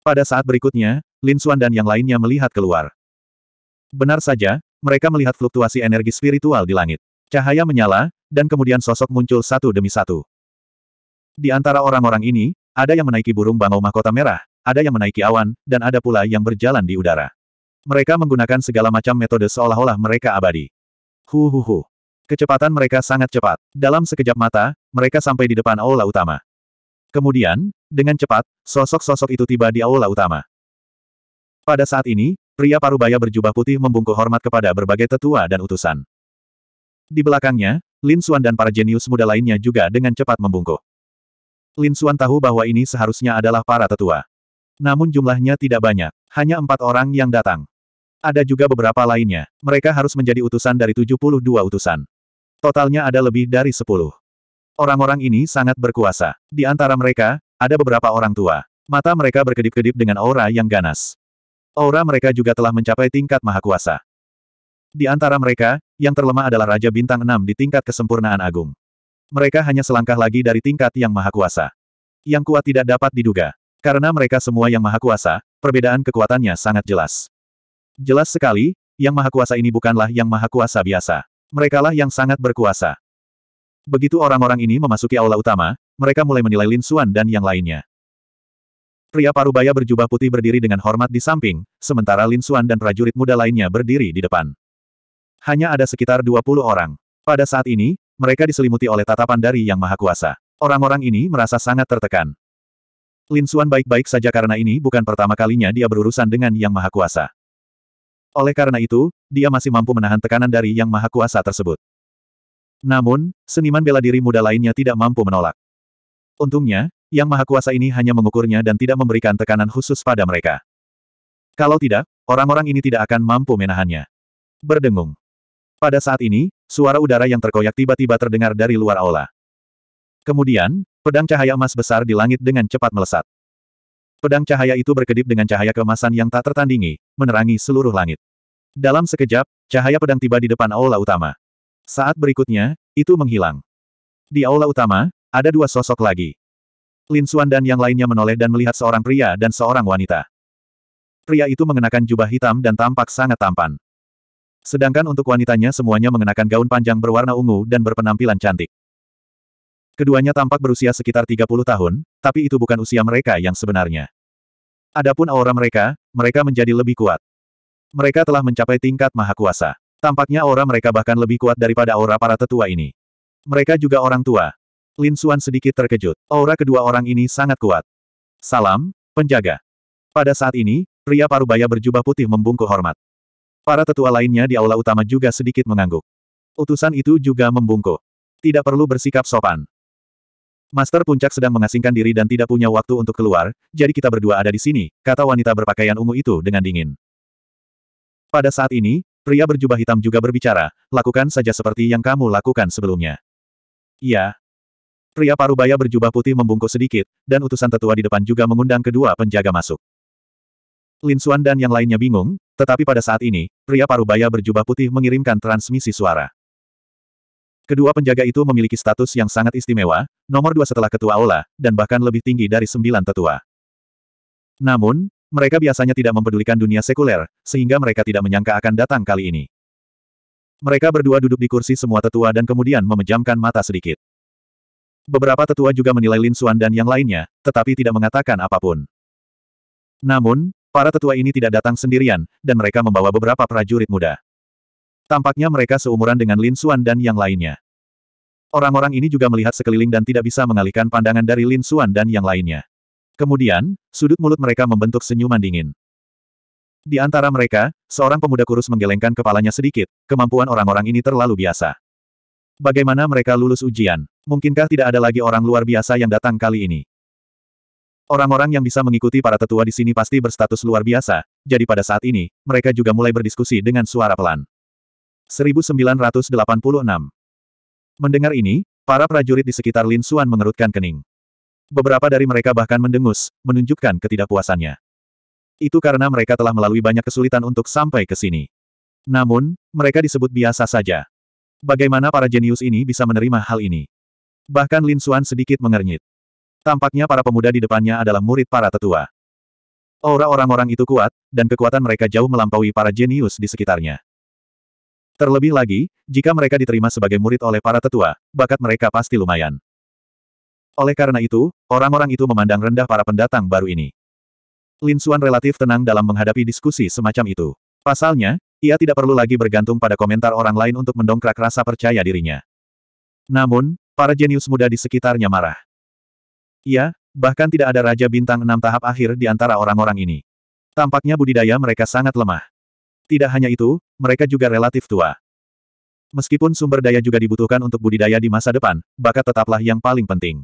Pada saat berikutnya, Lin Xuan dan yang lainnya melihat keluar. Benar saja, mereka melihat fluktuasi energi spiritual di langit. Cahaya menyala, dan kemudian sosok muncul satu demi satu. Di antara orang-orang ini, ada yang menaiki burung bangau mahkota merah, ada yang menaiki awan, dan ada pula yang berjalan di udara. Mereka menggunakan segala macam metode seolah-olah mereka abadi. Hu hu hu. Kecepatan mereka sangat cepat. Dalam sekejap mata, mereka sampai di depan aula utama. Kemudian, dengan cepat, sosok-sosok itu tiba di aula utama. Pada saat ini, pria parubaya berjubah putih membungkuk hormat kepada berbagai tetua dan utusan. Di belakangnya, Lin Suan dan para jenius muda lainnya juga dengan cepat membungkuk. Lin Suan tahu bahwa ini seharusnya adalah para tetua. Namun jumlahnya tidak banyak, hanya empat orang yang datang. Ada juga beberapa lainnya, mereka harus menjadi utusan dari 72 utusan. Totalnya ada lebih dari 10. Orang-orang ini sangat berkuasa. Di antara mereka, ada beberapa orang tua. Mata mereka berkedip-kedip dengan aura yang ganas. Aura mereka juga telah mencapai tingkat maha kuasa. Di antara mereka, yang terlemah adalah Raja Bintang 6 di tingkat kesempurnaan agung. Mereka hanya selangkah lagi dari tingkat yang maha kuasa. Yang kuat tidak dapat diduga. Karena mereka semua yang maha kuasa, perbedaan kekuatannya sangat jelas. Jelas sekali, yang maha kuasa ini bukanlah yang maha kuasa biasa. Merekalah yang sangat berkuasa. Begitu orang-orang ini memasuki aula utama, mereka mulai menilai Lin Xuan dan yang lainnya. Pria parubaya berjubah putih berdiri dengan hormat di samping, sementara Lin Xuan dan prajurit muda lainnya berdiri di depan. Hanya ada sekitar 20 orang. Pada saat ini, mereka diselimuti oleh tatapan dari Yang Maha Kuasa. Orang-orang ini merasa sangat tertekan. Lin Xuan baik-baik saja karena ini bukan pertama kalinya dia berurusan dengan Yang Maha Kuasa. Oleh karena itu, dia masih mampu menahan tekanan dari Yang Maha Kuasa tersebut. Namun, seniman bela diri muda lainnya tidak mampu menolak. Untungnya, Yang Maha Kuasa ini hanya mengukurnya dan tidak memberikan tekanan khusus pada mereka. Kalau tidak, orang-orang ini tidak akan mampu menahannya. Berdengung. Pada saat ini, suara udara yang terkoyak tiba-tiba terdengar dari luar aula. Kemudian, pedang cahaya emas besar di langit dengan cepat melesat. Pedang cahaya itu berkedip dengan cahaya kemasan yang tak tertandingi, menerangi seluruh langit. Dalam sekejap, cahaya pedang tiba di depan aula utama. Saat berikutnya, itu menghilang. Di aula utama, ada dua sosok lagi. Lin Xuan dan yang lainnya menoleh dan melihat seorang pria dan seorang wanita. Pria itu mengenakan jubah hitam dan tampak sangat tampan. Sedangkan untuk wanitanya semuanya mengenakan gaun panjang berwarna ungu dan berpenampilan cantik. Keduanya tampak berusia sekitar 30 tahun, tapi itu bukan usia mereka yang sebenarnya. Adapun aura mereka, mereka menjadi lebih kuat. Mereka telah mencapai tingkat maha kuasa. Tampaknya aura mereka bahkan lebih kuat daripada aura para tetua ini. Mereka juga orang tua. Lin Xuan sedikit terkejut. Aura kedua orang ini sangat kuat. Salam, penjaga. Pada saat ini, pria parubaya berjubah putih membungkuk hormat. Para tetua lainnya di aula utama juga sedikit mengangguk. Utusan itu juga membungkuk. Tidak perlu bersikap sopan. Master Puncak sedang mengasingkan diri dan tidak punya waktu untuk keluar, jadi kita berdua ada di sini, kata wanita berpakaian ungu itu dengan dingin. Pada saat ini, pria berjubah hitam juga berbicara, lakukan saja seperti yang kamu lakukan sebelumnya. Iya. Pria parubaya berjubah putih membungkuk sedikit, dan utusan tetua di depan juga mengundang kedua penjaga masuk. Lin Xuan dan yang lainnya bingung, tetapi pada saat ini, pria parubaya berjubah putih mengirimkan transmisi suara. Kedua penjaga itu memiliki status yang sangat istimewa, nomor dua setelah ketua aula, dan bahkan lebih tinggi dari sembilan tetua. Namun, mereka biasanya tidak mempedulikan dunia sekuler, sehingga mereka tidak menyangka akan datang kali ini. Mereka berdua duduk di kursi semua tetua dan kemudian memejamkan mata sedikit. Beberapa tetua juga menilai Lin Suan dan yang lainnya, tetapi tidak mengatakan apapun. Namun, Para tetua ini tidak datang sendirian, dan mereka membawa beberapa prajurit muda. Tampaknya mereka seumuran dengan Lin Xuan dan yang lainnya. Orang-orang ini juga melihat sekeliling dan tidak bisa mengalihkan pandangan dari Lin Xuan dan yang lainnya. Kemudian, sudut mulut mereka membentuk senyuman dingin. Di antara mereka, seorang pemuda kurus menggelengkan kepalanya sedikit, kemampuan orang-orang ini terlalu biasa. Bagaimana mereka lulus ujian? Mungkinkah tidak ada lagi orang luar biasa yang datang kali ini? Orang-orang yang bisa mengikuti para tetua di sini pasti berstatus luar biasa, jadi pada saat ini, mereka juga mulai berdiskusi dengan suara pelan. 1986 Mendengar ini, para prajurit di sekitar Lin Xuan mengerutkan kening. Beberapa dari mereka bahkan mendengus, menunjukkan ketidakpuasannya. Itu karena mereka telah melalui banyak kesulitan untuk sampai ke sini. Namun, mereka disebut biasa saja. Bagaimana para jenius ini bisa menerima hal ini? Bahkan Lin Xuan sedikit mengernyit. Tampaknya para pemuda di depannya adalah murid para tetua. Aura orang-orang itu kuat, dan kekuatan mereka jauh melampaui para jenius di sekitarnya. Terlebih lagi, jika mereka diterima sebagai murid oleh para tetua, bakat mereka pasti lumayan. Oleh karena itu, orang-orang itu memandang rendah para pendatang baru ini. Lin Suan relatif tenang dalam menghadapi diskusi semacam itu. Pasalnya, ia tidak perlu lagi bergantung pada komentar orang lain untuk mendongkrak rasa percaya dirinya. Namun, para jenius muda di sekitarnya marah. Ya, bahkan tidak ada Raja Bintang enam tahap akhir di antara orang-orang ini. Tampaknya budidaya mereka sangat lemah. Tidak hanya itu, mereka juga relatif tua. Meskipun sumber daya juga dibutuhkan untuk budidaya di masa depan, bakat tetaplah yang paling penting.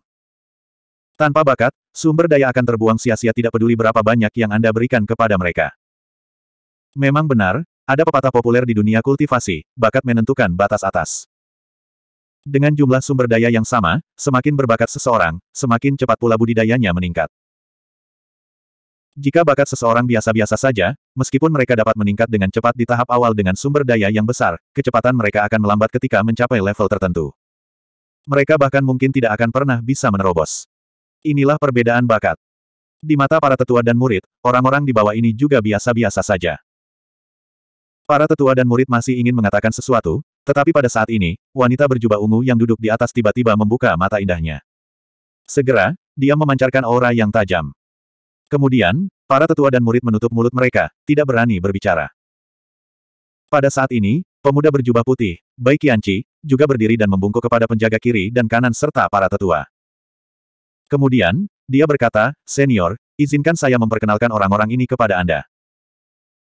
Tanpa bakat, sumber daya akan terbuang sia-sia tidak peduli berapa banyak yang Anda berikan kepada mereka. Memang benar, ada pepatah populer di dunia kultivasi, bakat menentukan batas atas. Dengan jumlah sumber daya yang sama, semakin berbakat seseorang, semakin cepat pula budidayanya meningkat. Jika bakat seseorang biasa-biasa saja, meskipun mereka dapat meningkat dengan cepat di tahap awal dengan sumber daya yang besar, kecepatan mereka akan melambat ketika mencapai level tertentu. Mereka bahkan mungkin tidak akan pernah bisa menerobos. Inilah perbedaan bakat. Di mata para tetua dan murid, orang-orang di bawah ini juga biasa-biasa saja. Para tetua dan murid masih ingin mengatakan sesuatu, tetapi pada saat ini, wanita berjubah ungu yang duduk di atas tiba-tiba membuka mata indahnya. Segera, dia memancarkan aura yang tajam. Kemudian, para tetua dan murid menutup mulut mereka, tidak berani berbicara. Pada saat ini, pemuda berjubah putih, Bai Qianqi, juga berdiri dan membungkuk kepada penjaga kiri dan kanan serta para tetua. Kemudian, dia berkata, Senior, izinkan saya memperkenalkan orang-orang ini kepada Anda.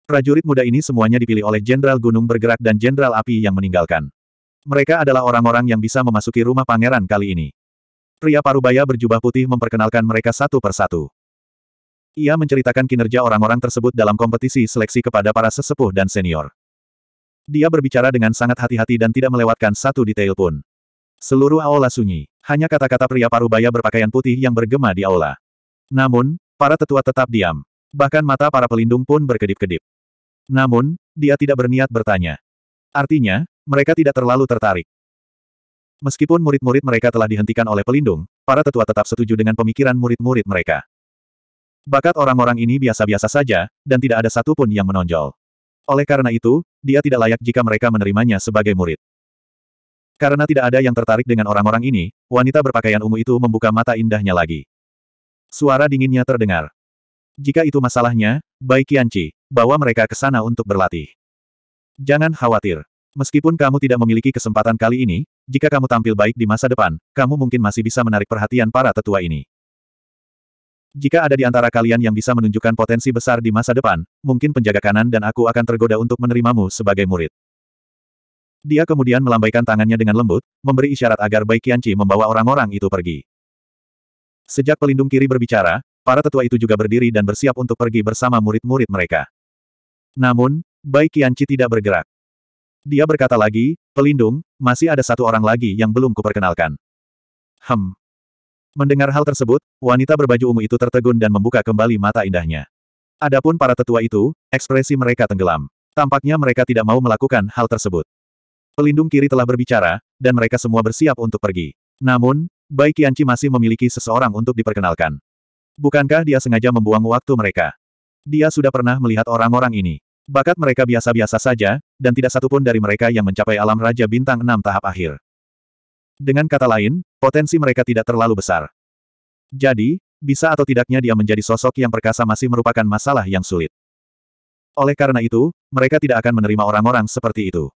Prajurit muda ini semuanya dipilih oleh Jenderal Gunung Bergerak dan Jenderal Api yang meninggalkan. Mereka adalah orang-orang yang bisa memasuki rumah pangeran kali ini. Pria parubaya berjubah putih memperkenalkan mereka satu persatu. Ia menceritakan kinerja orang-orang tersebut dalam kompetisi seleksi kepada para sesepuh dan senior. Dia berbicara dengan sangat hati-hati dan tidak melewatkan satu detail pun. Seluruh aula sunyi. Hanya kata-kata pria parubaya berpakaian putih yang bergema di aula. Namun, para tetua tetap diam. Bahkan mata para pelindung pun berkedip-kedip. Namun, dia tidak berniat bertanya. Artinya, mereka tidak terlalu tertarik. Meskipun murid-murid mereka telah dihentikan oleh pelindung, para tetua tetap setuju dengan pemikiran murid-murid mereka. Bakat orang-orang ini biasa-biasa saja, dan tidak ada satupun yang menonjol. Oleh karena itu, dia tidak layak jika mereka menerimanya sebagai murid. Karena tidak ada yang tertarik dengan orang-orang ini, wanita berpakaian ungu itu membuka mata indahnya lagi. Suara dinginnya terdengar. Jika itu masalahnya, baik Yanci, bawa mereka ke sana untuk berlatih. Jangan khawatir. Meskipun kamu tidak memiliki kesempatan kali ini, jika kamu tampil baik di masa depan, kamu mungkin masih bisa menarik perhatian para tetua ini. Jika ada di antara kalian yang bisa menunjukkan potensi besar di masa depan, mungkin penjaga kanan dan aku akan tergoda untuk menerimamu sebagai murid. Dia kemudian melambaikan tangannya dengan lembut, memberi isyarat agar Bai Qianqi membawa orang-orang itu pergi. Sejak pelindung kiri berbicara, para tetua itu juga berdiri dan bersiap untuk pergi bersama murid-murid mereka. Namun, Bai Qianqi tidak bergerak. Dia berkata lagi, pelindung, masih ada satu orang lagi yang belum kuperkenalkan. Hem. Mendengar hal tersebut, wanita berbaju ungu itu tertegun dan membuka kembali mata indahnya. Adapun para tetua itu, ekspresi mereka tenggelam. Tampaknya mereka tidak mau melakukan hal tersebut. Pelindung kiri telah berbicara, dan mereka semua bersiap untuk pergi. Namun, Bai Qianqi masih memiliki seseorang untuk diperkenalkan. Bukankah dia sengaja membuang waktu mereka? Dia sudah pernah melihat orang-orang ini. Bakat mereka biasa-biasa saja, dan tidak satupun dari mereka yang mencapai alam Raja Bintang 6 tahap akhir. Dengan kata lain, potensi mereka tidak terlalu besar. Jadi, bisa atau tidaknya dia menjadi sosok yang perkasa masih merupakan masalah yang sulit. Oleh karena itu, mereka tidak akan menerima orang-orang seperti itu.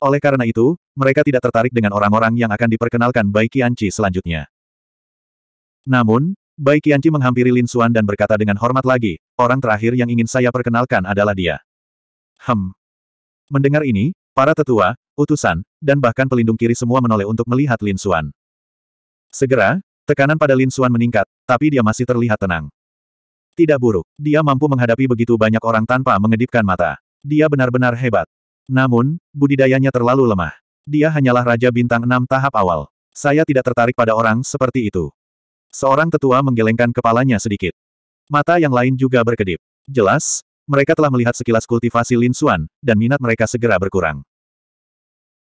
Oleh karena itu, mereka tidak tertarik dengan orang-orang yang akan diperkenalkan Bai Qianci selanjutnya. Namun, Bai Qianqi menghampiri Lin Xuan dan berkata dengan hormat lagi, orang terakhir yang ingin saya perkenalkan adalah dia. Hem. Mendengar ini, para tetua, utusan, dan bahkan pelindung kiri semua menoleh untuk melihat Lin Xuan. Segera, tekanan pada Lin Xuan meningkat, tapi dia masih terlihat tenang. Tidak buruk, dia mampu menghadapi begitu banyak orang tanpa mengedipkan mata. Dia benar-benar hebat. Namun, budidayanya terlalu lemah. Dia hanyalah Raja Bintang 6 tahap awal. Saya tidak tertarik pada orang seperti itu. Seorang tetua menggelengkan kepalanya sedikit. Mata yang lain juga berkedip. Jelas, mereka telah melihat sekilas kultivasi Lin Xuan, dan minat mereka segera berkurang.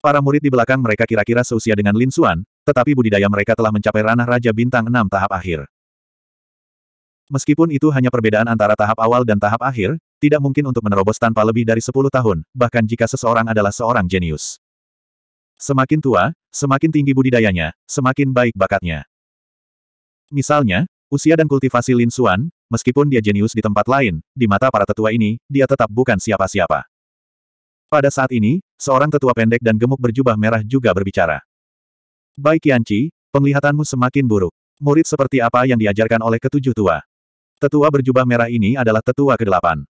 Para murid di belakang mereka kira-kira seusia dengan Lin Xuan, tetapi budidaya mereka telah mencapai ranah Raja Bintang 6 tahap akhir. Meskipun itu hanya perbedaan antara tahap awal dan tahap akhir, tidak mungkin untuk menerobos tanpa lebih dari 10 tahun, bahkan jika seseorang adalah seorang jenius. Semakin tua, semakin tinggi budidayanya, semakin baik bakatnya. Misalnya, usia dan kultivasi Lin Suan, meskipun dia jenius di tempat lain, di mata para tetua ini, dia tetap bukan siapa-siapa. Pada saat ini, seorang tetua pendek dan gemuk berjubah merah juga berbicara. Bai Qianqi, penglihatanmu semakin buruk. Murid seperti apa yang diajarkan oleh ketujuh tua? Tetua berjubah merah ini adalah tetua kedelapan.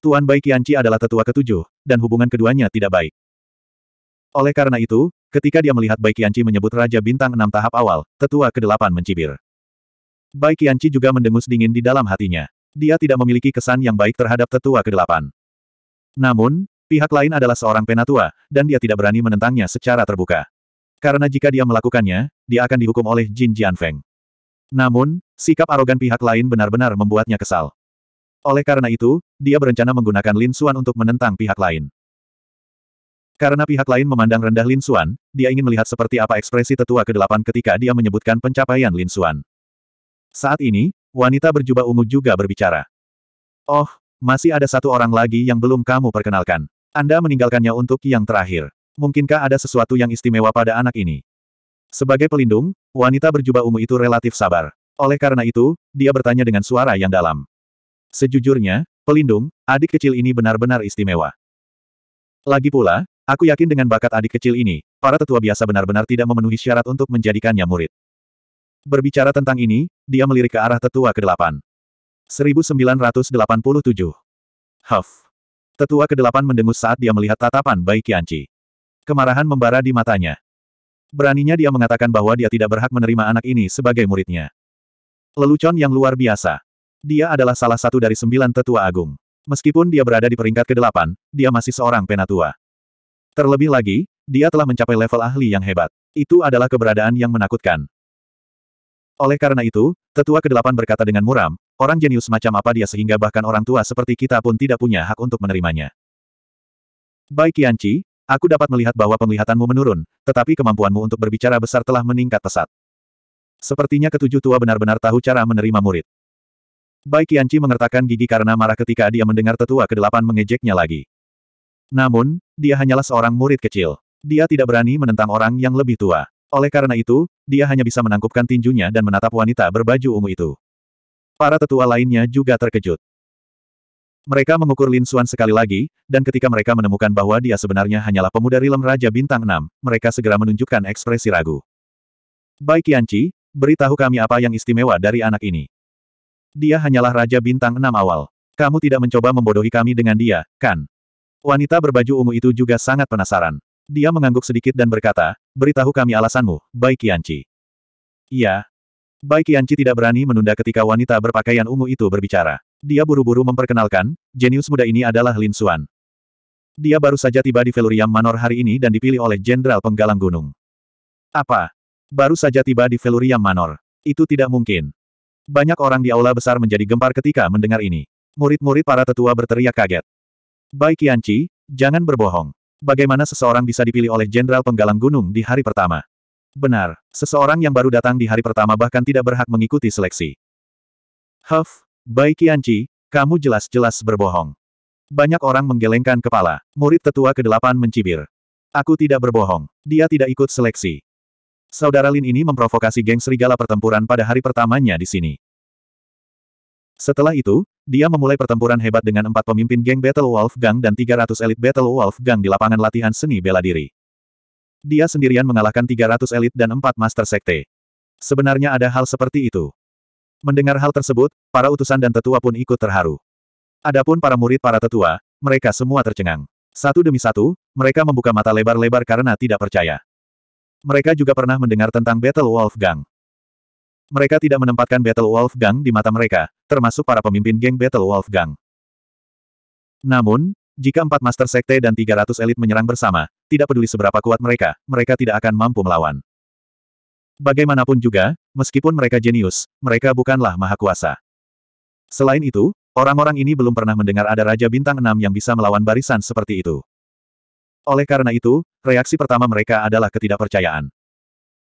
Tuan Bai Qianqi adalah tetua ketujuh, dan hubungan keduanya tidak baik. Oleh karena itu, ketika dia melihat Bai Qianqi menyebut Raja Bintang enam tahap awal, tetua kedelapan mencibir. Bai Qianqi juga mendengus dingin di dalam hatinya. Dia tidak memiliki kesan yang baik terhadap tetua kedelapan. Namun, pihak lain adalah seorang penatua, dan dia tidak berani menentangnya secara terbuka. Karena jika dia melakukannya, dia akan dihukum oleh Jin Jianfeng. Namun, sikap arogan pihak lain benar-benar membuatnya kesal. Oleh karena itu, dia berencana menggunakan Lin Xuan untuk menentang pihak lain. Karena pihak lain memandang rendah Lin Xuan, dia ingin melihat seperti apa ekspresi tetua ke-8 ketika dia menyebutkan pencapaian Lin Xuan. Saat ini, wanita berjubah ungu juga berbicara. Oh, masih ada satu orang lagi yang belum kamu perkenalkan. Anda meninggalkannya untuk yang terakhir. Mungkinkah ada sesuatu yang istimewa pada anak ini? Sebagai pelindung, wanita berjubah ungu itu relatif sabar. Oleh karena itu, dia bertanya dengan suara yang dalam. Sejujurnya, pelindung, adik kecil ini benar-benar istimewa. Lagi pula, Aku yakin dengan bakat adik kecil ini, para tetua biasa benar-benar tidak memenuhi syarat untuk menjadikannya murid. Berbicara tentang ini, dia melirik ke arah tetua ke-8. 1987. Huff. Tetua ke-8 mendengus saat dia melihat tatapan Bai Qianqi. Kemarahan membara di matanya. Beraninya dia mengatakan bahwa dia tidak berhak menerima anak ini sebagai muridnya. Lelucon yang luar biasa. Dia adalah salah satu dari sembilan tetua agung. Meskipun dia berada di peringkat ke-8, dia masih seorang penatua. Terlebih lagi, dia telah mencapai level ahli yang hebat. Itu adalah keberadaan yang menakutkan. Oleh karena itu, tetua kedelapan berkata dengan muram, orang jenius macam apa dia sehingga bahkan orang tua seperti kita pun tidak punya hak untuk menerimanya. Baik Yanci, aku dapat melihat bahwa penglihatanmu menurun, tetapi kemampuanmu untuk berbicara besar telah meningkat pesat. Sepertinya ketujuh tua benar-benar tahu cara menerima murid. Baik Yanci mengertakkan gigi karena marah ketika dia mendengar tetua kedelapan mengejeknya lagi. Namun, dia hanyalah seorang murid kecil. Dia tidak berani menentang orang yang lebih tua. Oleh karena itu, dia hanya bisa menangkupkan tinjunya dan menatap wanita berbaju ungu itu. Para tetua lainnya juga terkejut. Mereka mengukur Lin Xuan sekali lagi, dan ketika mereka menemukan bahwa dia sebenarnya hanyalah pemuda rilem Raja Bintang 6, mereka segera menunjukkan ekspresi ragu. Baik Yanci, beritahu kami apa yang istimewa dari anak ini. Dia hanyalah Raja Bintang 6 awal. Kamu tidak mencoba membodohi kami dengan dia, kan? Wanita berbaju ungu itu juga sangat penasaran. Dia mengangguk sedikit dan berkata, beritahu kami alasanmu, Bai Qianci. Iya. Bai Qianci tidak berani menunda ketika wanita berpakaian ungu itu berbicara. Dia buru-buru memperkenalkan, jenius muda ini adalah Lin Xuan. Dia baru saja tiba di Veluriam Manor hari ini dan dipilih oleh Jenderal Penggalang Gunung. Apa? Baru saja tiba di Veluriam Manor. Itu tidak mungkin. Banyak orang di aula besar menjadi gempar ketika mendengar ini. Murid-murid para tetua berteriak kaget. Baik Qianqi, jangan berbohong. Bagaimana seseorang bisa dipilih oleh Jenderal Penggalang Gunung di hari pertama? Benar, seseorang yang baru datang di hari pertama bahkan tidak berhak mengikuti seleksi. Huff, Baik Qianqi, kamu jelas-jelas berbohong. Banyak orang menggelengkan kepala. Murid tetua ke-8 mencibir. Aku tidak berbohong. Dia tidak ikut seleksi. Saudara Lin ini memprovokasi geng serigala pertempuran pada hari pertamanya di sini. Setelah itu, dia memulai pertempuran hebat dengan empat pemimpin geng Battle Wolf Gang dan 300 elit Battle Wolf Gang di lapangan latihan seni bela diri. Dia sendirian mengalahkan 300 elit dan empat master sekte. Sebenarnya ada hal seperti itu. Mendengar hal tersebut, para utusan dan tetua pun ikut terharu. Adapun para murid para tetua, mereka semua tercengang. Satu demi satu, mereka membuka mata lebar-lebar karena tidak percaya. Mereka juga pernah mendengar tentang Battle Wolf Gang mereka tidak menempatkan Battle Gang di mata mereka, termasuk para pemimpin geng Battle Gang. Namun, jika empat Master Sekte dan 300 elit menyerang bersama, tidak peduli seberapa kuat mereka, mereka tidak akan mampu melawan. Bagaimanapun juga, meskipun mereka jenius, mereka bukanlah maha kuasa. Selain itu, orang-orang ini belum pernah mendengar ada Raja Bintang 6 yang bisa melawan barisan seperti itu. Oleh karena itu, reaksi pertama mereka adalah ketidakpercayaan.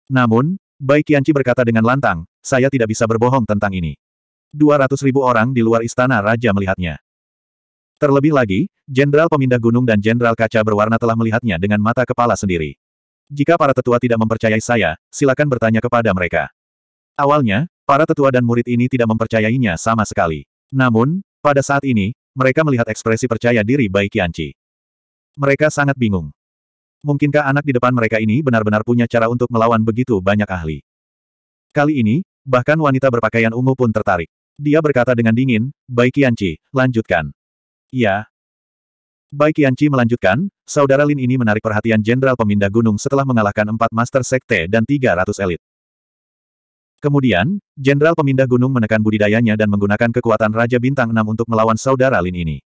Namun, Bai Qianqi berkata dengan lantang, saya tidak bisa berbohong tentang ini. 200 ribu orang di luar istana raja melihatnya. Terlebih lagi, Jenderal Pemindah Gunung dan Jenderal Kaca berwarna telah melihatnya dengan mata kepala sendiri. Jika para tetua tidak mempercayai saya, silakan bertanya kepada mereka. Awalnya, para tetua dan murid ini tidak mempercayainya sama sekali. Namun, pada saat ini, mereka melihat ekspresi percaya diri Bai Qianqi. Mereka sangat bingung. Mungkinkah anak di depan mereka ini benar-benar punya cara untuk melawan begitu banyak ahli? Kali ini, bahkan wanita berpakaian ungu pun tertarik. Dia berkata dengan dingin, Bai Qianci, lanjutkan. Ya. Bai Qianci melanjutkan, saudara Lin ini menarik perhatian Jenderal Pemindah Gunung setelah mengalahkan empat Master Sekte dan 300 elit. Kemudian, Jenderal Pemindah Gunung menekan budidayanya dan menggunakan kekuatan Raja Bintang 6 untuk melawan saudara Lin ini.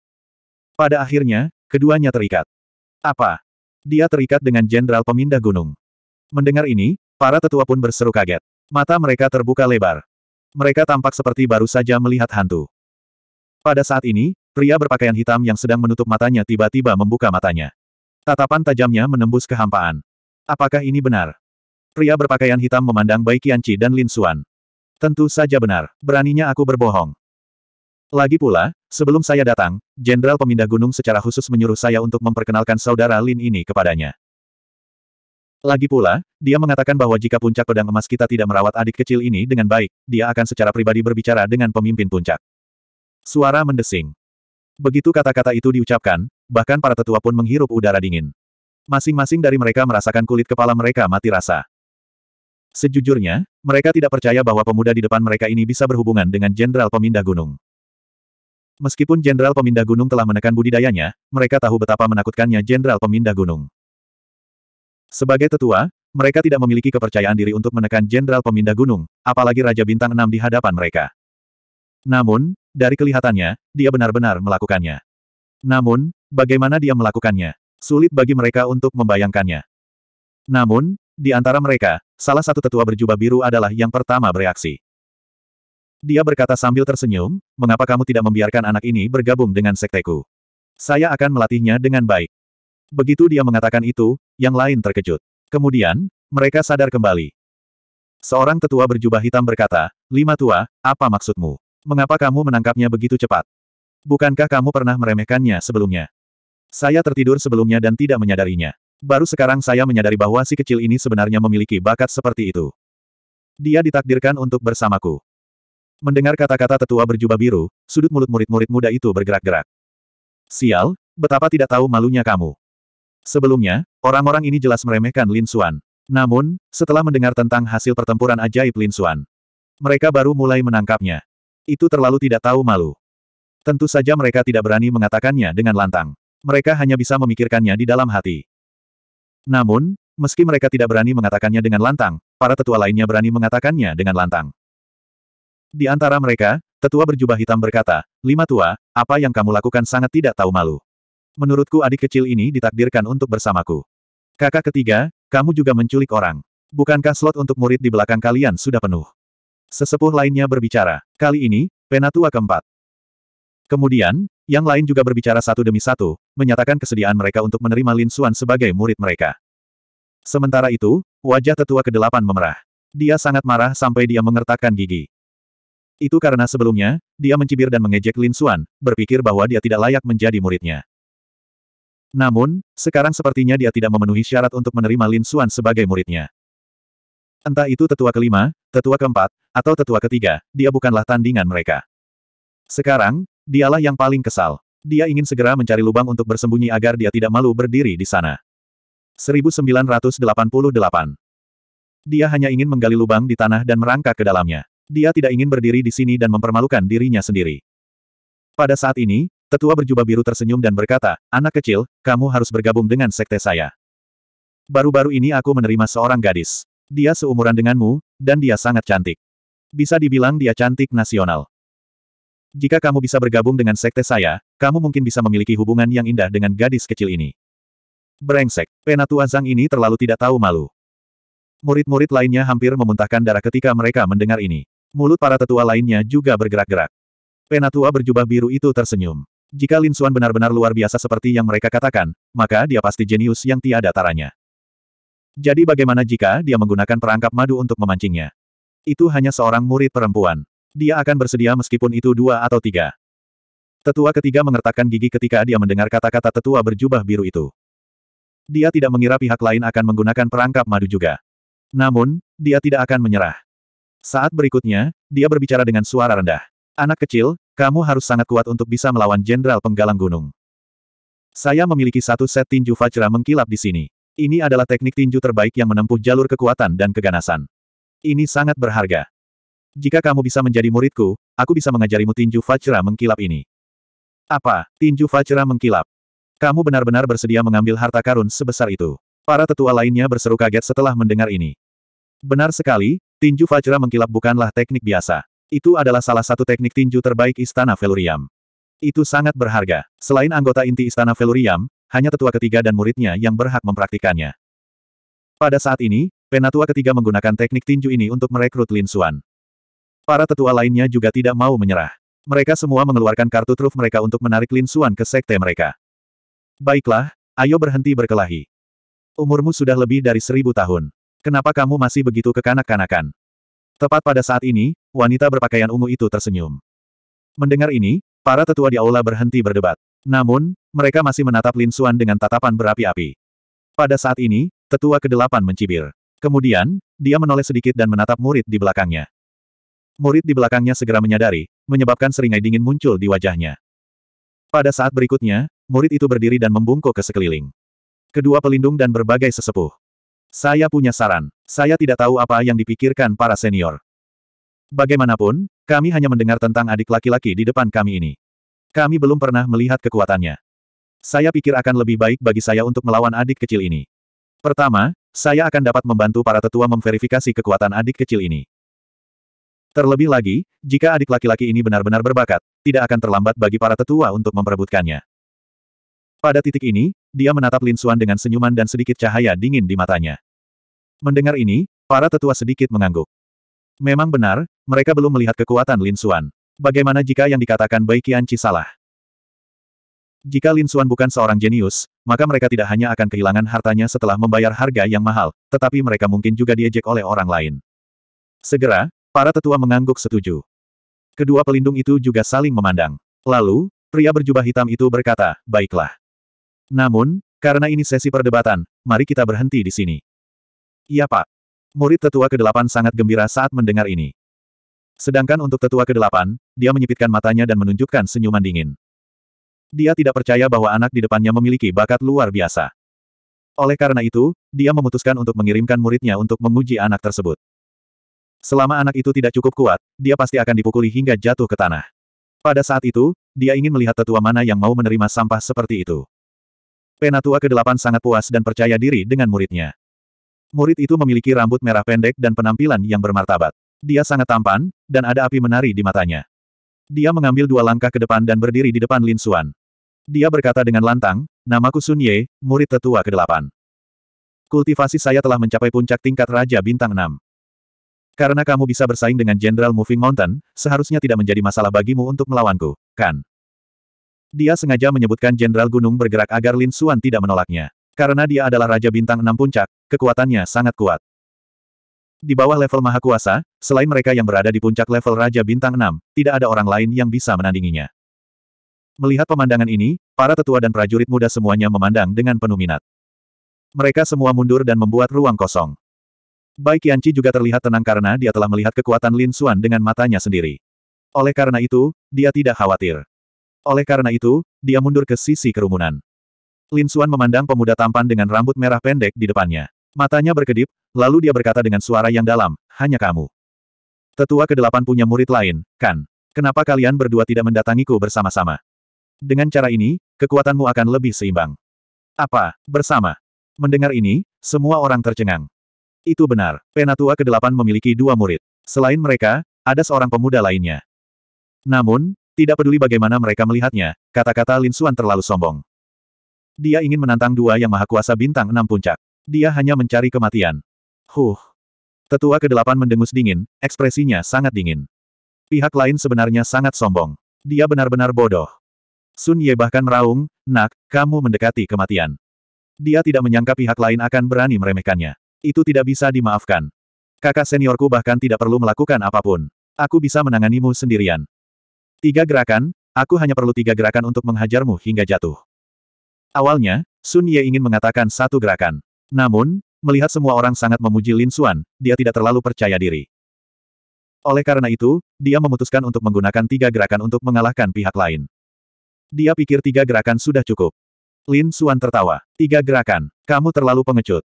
Pada akhirnya, keduanya terikat. Apa? Dia terikat dengan jenderal pemindah gunung. Mendengar ini, para tetua pun berseru kaget. Mata mereka terbuka lebar. Mereka tampak seperti baru saja melihat hantu. Pada saat ini, pria berpakaian hitam yang sedang menutup matanya tiba-tiba membuka matanya. Tatapan tajamnya menembus kehampaan. Apakah ini benar? Pria berpakaian hitam memandang Bai Qianqi dan Lin Xuan. Tentu saja benar, beraninya aku berbohong. Lagi pula, Sebelum saya datang, Jenderal Pemindah Gunung secara khusus menyuruh saya untuk memperkenalkan saudara Lin ini kepadanya. Lagi pula, dia mengatakan bahwa jika puncak pedang emas kita tidak merawat adik kecil ini dengan baik, dia akan secara pribadi berbicara dengan pemimpin puncak. Suara mendesing. Begitu kata-kata itu diucapkan, bahkan para tetua pun menghirup udara dingin. Masing-masing dari mereka merasakan kulit kepala mereka mati rasa. Sejujurnya, mereka tidak percaya bahwa pemuda di depan mereka ini bisa berhubungan dengan Jenderal Pemindah Gunung. Meskipun Jenderal Pemindah Gunung telah menekan budidayanya, mereka tahu betapa menakutkannya Jenderal Pemindah Gunung. Sebagai tetua, mereka tidak memiliki kepercayaan diri untuk menekan Jenderal Pemindah Gunung, apalagi Raja Bintang 6 di hadapan mereka. Namun, dari kelihatannya, dia benar-benar melakukannya. Namun, bagaimana dia melakukannya? Sulit bagi mereka untuk membayangkannya. Namun, di antara mereka, salah satu tetua berjubah biru adalah yang pertama bereaksi. Dia berkata sambil tersenyum, mengapa kamu tidak membiarkan anak ini bergabung dengan sekteku? Saya akan melatihnya dengan baik. Begitu dia mengatakan itu, yang lain terkejut. Kemudian, mereka sadar kembali. Seorang tetua berjubah hitam berkata, Lima tua, apa maksudmu? Mengapa kamu menangkapnya begitu cepat? Bukankah kamu pernah meremehkannya sebelumnya? Saya tertidur sebelumnya dan tidak menyadarinya. Baru sekarang saya menyadari bahwa si kecil ini sebenarnya memiliki bakat seperti itu. Dia ditakdirkan untuk bersamaku. Mendengar kata-kata tetua berjubah biru, sudut mulut murid-murid muda itu bergerak-gerak. Sial, betapa tidak tahu malunya kamu. Sebelumnya, orang-orang ini jelas meremehkan Lin Xuan. Namun, setelah mendengar tentang hasil pertempuran ajaib Lin Xuan, mereka baru mulai menangkapnya. Itu terlalu tidak tahu malu. Tentu saja mereka tidak berani mengatakannya dengan lantang. Mereka hanya bisa memikirkannya di dalam hati. Namun, meski mereka tidak berani mengatakannya dengan lantang, para tetua lainnya berani mengatakannya dengan lantang. Di antara mereka, tetua berjubah hitam berkata, Lima tua, apa yang kamu lakukan sangat tidak tahu malu. Menurutku adik kecil ini ditakdirkan untuk bersamaku. Kakak ketiga, kamu juga menculik orang. Bukankah slot untuk murid di belakang kalian sudah penuh? Sesepuh lainnya berbicara. Kali ini, penatua keempat. Kemudian, yang lain juga berbicara satu demi satu, menyatakan kesediaan mereka untuk menerima Lin Xuan sebagai murid mereka. Sementara itu, wajah tetua kedelapan memerah. Dia sangat marah sampai dia mengertakkan gigi. Itu karena sebelumnya, dia mencibir dan mengejek Lin Xuan, berpikir bahwa dia tidak layak menjadi muridnya. Namun, sekarang sepertinya dia tidak memenuhi syarat untuk menerima Lin Xuan sebagai muridnya. Entah itu tetua kelima, tetua keempat, atau tetua ketiga, dia bukanlah tandingan mereka. Sekarang, dialah yang paling kesal. Dia ingin segera mencari lubang untuk bersembunyi agar dia tidak malu berdiri di sana. 1988 Dia hanya ingin menggali lubang di tanah dan merangkak ke dalamnya. Dia tidak ingin berdiri di sini dan mempermalukan dirinya sendiri. Pada saat ini, tetua berjubah biru tersenyum dan berkata, Anak kecil, kamu harus bergabung dengan sekte saya. Baru-baru ini aku menerima seorang gadis. Dia seumuran denganmu, dan dia sangat cantik. Bisa dibilang dia cantik nasional. Jika kamu bisa bergabung dengan sekte saya, kamu mungkin bisa memiliki hubungan yang indah dengan gadis kecil ini. Brengsek, penatua Zhang ini terlalu tidak tahu malu. Murid-murid lainnya hampir memuntahkan darah ketika mereka mendengar ini. Mulut para tetua lainnya juga bergerak-gerak. Penatua berjubah biru itu tersenyum. Jika Lin Suan benar-benar luar biasa seperti yang mereka katakan, maka dia pasti jenius yang tiada taranya. Jadi bagaimana jika dia menggunakan perangkap madu untuk memancingnya? Itu hanya seorang murid perempuan. Dia akan bersedia meskipun itu dua atau tiga. Tetua ketiga mengertakkan gigi ketika dia mendengar kata-kata tetua berjubah biru itu. Dia tidak mengira pihak lain akan menggunakan perangkap madu juga. Namun, dia tidak akan menyerah. Saat berikutnya, dia berbicara dengan suara rendah. Anak kecil, kamu harus sangat kuat untuk bisa melawan Jenderal Penggalang Gunung. Saya memiliki satu set tinju Fajra mengkilap di sini. Ini adalah teknik tinju terbaik yang menempuh jalur kekuatan dan keganasan. Ini sangat berharga. Jika kamu bisa menjadi muridku, aku bisa mengajarimu tinju Fajra mengkilap ini. Apa, tinju Fajra mengkilap? Kamu benar-benar bersedia mengambil harta karun sebesar itu. Para tetua lainnya berseru kaget setelah mendengar ini. Benar sekali, Tinju Vajra mengkilap bukanlah teknik biasa. Itu adalah salah satu teknik tinju terbaik Istana Veluriam. Itu sangat berharga. Selain anggota inti Istana Veluriam, hanya tetua ketiga dan muridnya yang berhak mempraktikannya. Pada saat ini, penatua ketiga menggunakan teknik tinju ini untuk merekrut Lin Xuan. Para tetua lainnya juga tidak mau menyerah. Mereka semua mengeluarkan kartu truf mereka untuk menarik Lin Xuan ke sekte mereka. Baiklah, ayo berhenti berkelahi. Umurmu sudah lebih dari seribu tahun. Kenapa kamu masih begitu kekanak-kanakan? Tepat pada saat ini, wanita berpakaian ungu itu tersenyum. Mendengar ini, para tetua di aula berhenti berdebat. Namun, mereka masih menatap Lin Suan dengan tatapan berapi-api. Pada saat ini, tetua kedelapan mencibir. Kemudian, dia menoleh sedikit dan menatap murid di belakangnya. Murid di belakangnya segera menyadari, menyebabkan seringai dingin muncul di wajahnya. Pada saat berikutnya, murid itu berdiri dan membungkuk ke sekeliling. Kedua pelindung dan berbagai sesepuh. Saya punya saran. Saya tidak tahu apa yang dipikirkan para senior. Bagaimanapun, kami hanya mendengar tentang adik laki-laki di depan kami ini. Kami belum pernah melihat kekuatannya. Saya pikir akan lebih baik bagi saya untuk melawan adik kecil ini. Pertama, saya akan dapat membantu para tetua memverifikasi kekuatan adik kecil ini. Terlebih lagi, jika adik laki-laki ini benar-benar berbakat, tidak akan terlambat bagi para tetua untuk memperebutkannya. Pada titik ini, dia menatap Lin Xuan dengan senyuman dan sedikit cahaya dingin di matanya. Mendengar ini, para tetua sedikit mengangguk. Memang benar, mereka belum melihat kekuatan Lin Xuan. Bagaimana jika yang dikatakan Bai Qianqi salah? Jika Lin Xuan bukan seorang jenius, maka mereka tidak hanya akan kehilangan hartanya setelah membayar harga yang mahal, tetapi mereka mungkin juga diejek oleh orang lain. Segera, para tetua mengangguk setuju. Kedua pelindung itu juga saling memandang. Lalu, pria berjubah hitam itu berkata, baiklah. Namun, karena ini sesi perdebatan, mari kita berhenti di sini. Iya Pak. Murid tetua ke-8 sangat gembira saat mendengar ini. Sedangkan untuk tetua ke-8, dia menyipitkan matanya dan menunjukkan senyuman dingin. Dia tidak percaya bahwa anak di depannya memiliki bakat luar biasa. Oleh karena itu, dia memutuskan untuk mengirimkan muridnya untuk menguji anak tersebut. Selama anak itu tidak cukup kuat, dia pasti akan dipukuli hingga jatuh ke tanah. Pada saat itu, dia ingin melihat tetua mana yang mau menerima sampah seperti itu. Penatua ke-8 sangat puas dan percaya diri dengan muridnya. Murid itu memiliki rambut merah pendek dan penampilan yang bermartabat. Dia sangat tampan, dan ada api menari di matanya. Dia mengambil dua langkah ke depan dan berdiri di depan Lin Suan. Dia berkata dengan lantang, namaku Sun Ye, murid tetua ke-8. Kultivasi saya telah mencapai puncak tingkat Raja Bintang 6. Karena kamu bisa bersaing dengan Jenderal Moving Mountain, seharusnya tidak menjadi masalah bagimu untuk melawanku, kan? Dia sengaja menyebutkan Jenderal Gunung bergerak agar Lin Suan tidak menolaknya. Karena dia adalah Raja Bintang Enam Puncak, kekuatannya sangat kuat. Di bawah level Maha Kuasa, selain mereka yang berada di puncak level Raja Bintang Enam, tidak ada orang lain yang bisa menandinginya. Melihat pemandangan ini, para tetua dan prajurit muda semuanya memandang dengan penuh minat. Mereka semua mundur dan membuat ruang kosong. Bai Qianqi juga terlihat tenang karena dia telah melihat kekuatan Lin Xuan dengan matanya sendiri. Oleh karena itu, dia tidak khawatir. Oleh karena itu, dia mundur ke sisi kerumunan. Lin Suan memandang pemuda tampan dengan rambut merah pendek di depannya. Matanya berkedip, lalu dia berkata dengan suara yang dalam, hanya kamu. Tetua kedelapan punya murid lain, kan? Kenapa kalian berdua tidak mendatangiku bersama-sama? Dengan cara ini, kekuatanmu akan lebih seimbang. Apa, bersama? Mendengar ini, semua orang tercengang. Itu benar, Penatua ke-8 memiliki dua murid. Selain mereka, ada seorang pemuda lainnya. Namun, tidak peduli bagaimana mereka melihatnya, kata-kata Lin Xuan terlalu sombong. Dia ingin menantang dua yang maha kuasa bintang enam puncak. Dia hanya mencari kematian. Huh. Tetua kedelapan mendengus dingin, ekspresinya sangat dingin. Pihak lain sebenarnya sangat sombong. Dia benar-benar bodoh. Sun Ye bahkan meraung, nak, kamu mendekati kematian. Dia tidak menyangka pihak lain akan berani meremehkannya. Itu tidak bisa dimaafkan. Kakak seniorku bahkan tidak perlu melakukan apapun. Aku bisa menanganimu sendirian. Tiga gerakan, aku hanya perlu tiga gerakan untuk menghajarmu hingga jatuh. Awalnya, Sun Ye ingin mengatakan satu gerakan. Namun, melihat semua orang sangat memuji Lin Xuan, dia tidak terlalu percaya diri. Oleh karena itu, dia memutuskan untuk menggunakan tiga gerakan untuk mengalahkan pihak lain. Dia pikir tiga gerakan sudah cukup. Lin Xuan tertawa. Tiga gerakan. Kamu terlalu pengecut.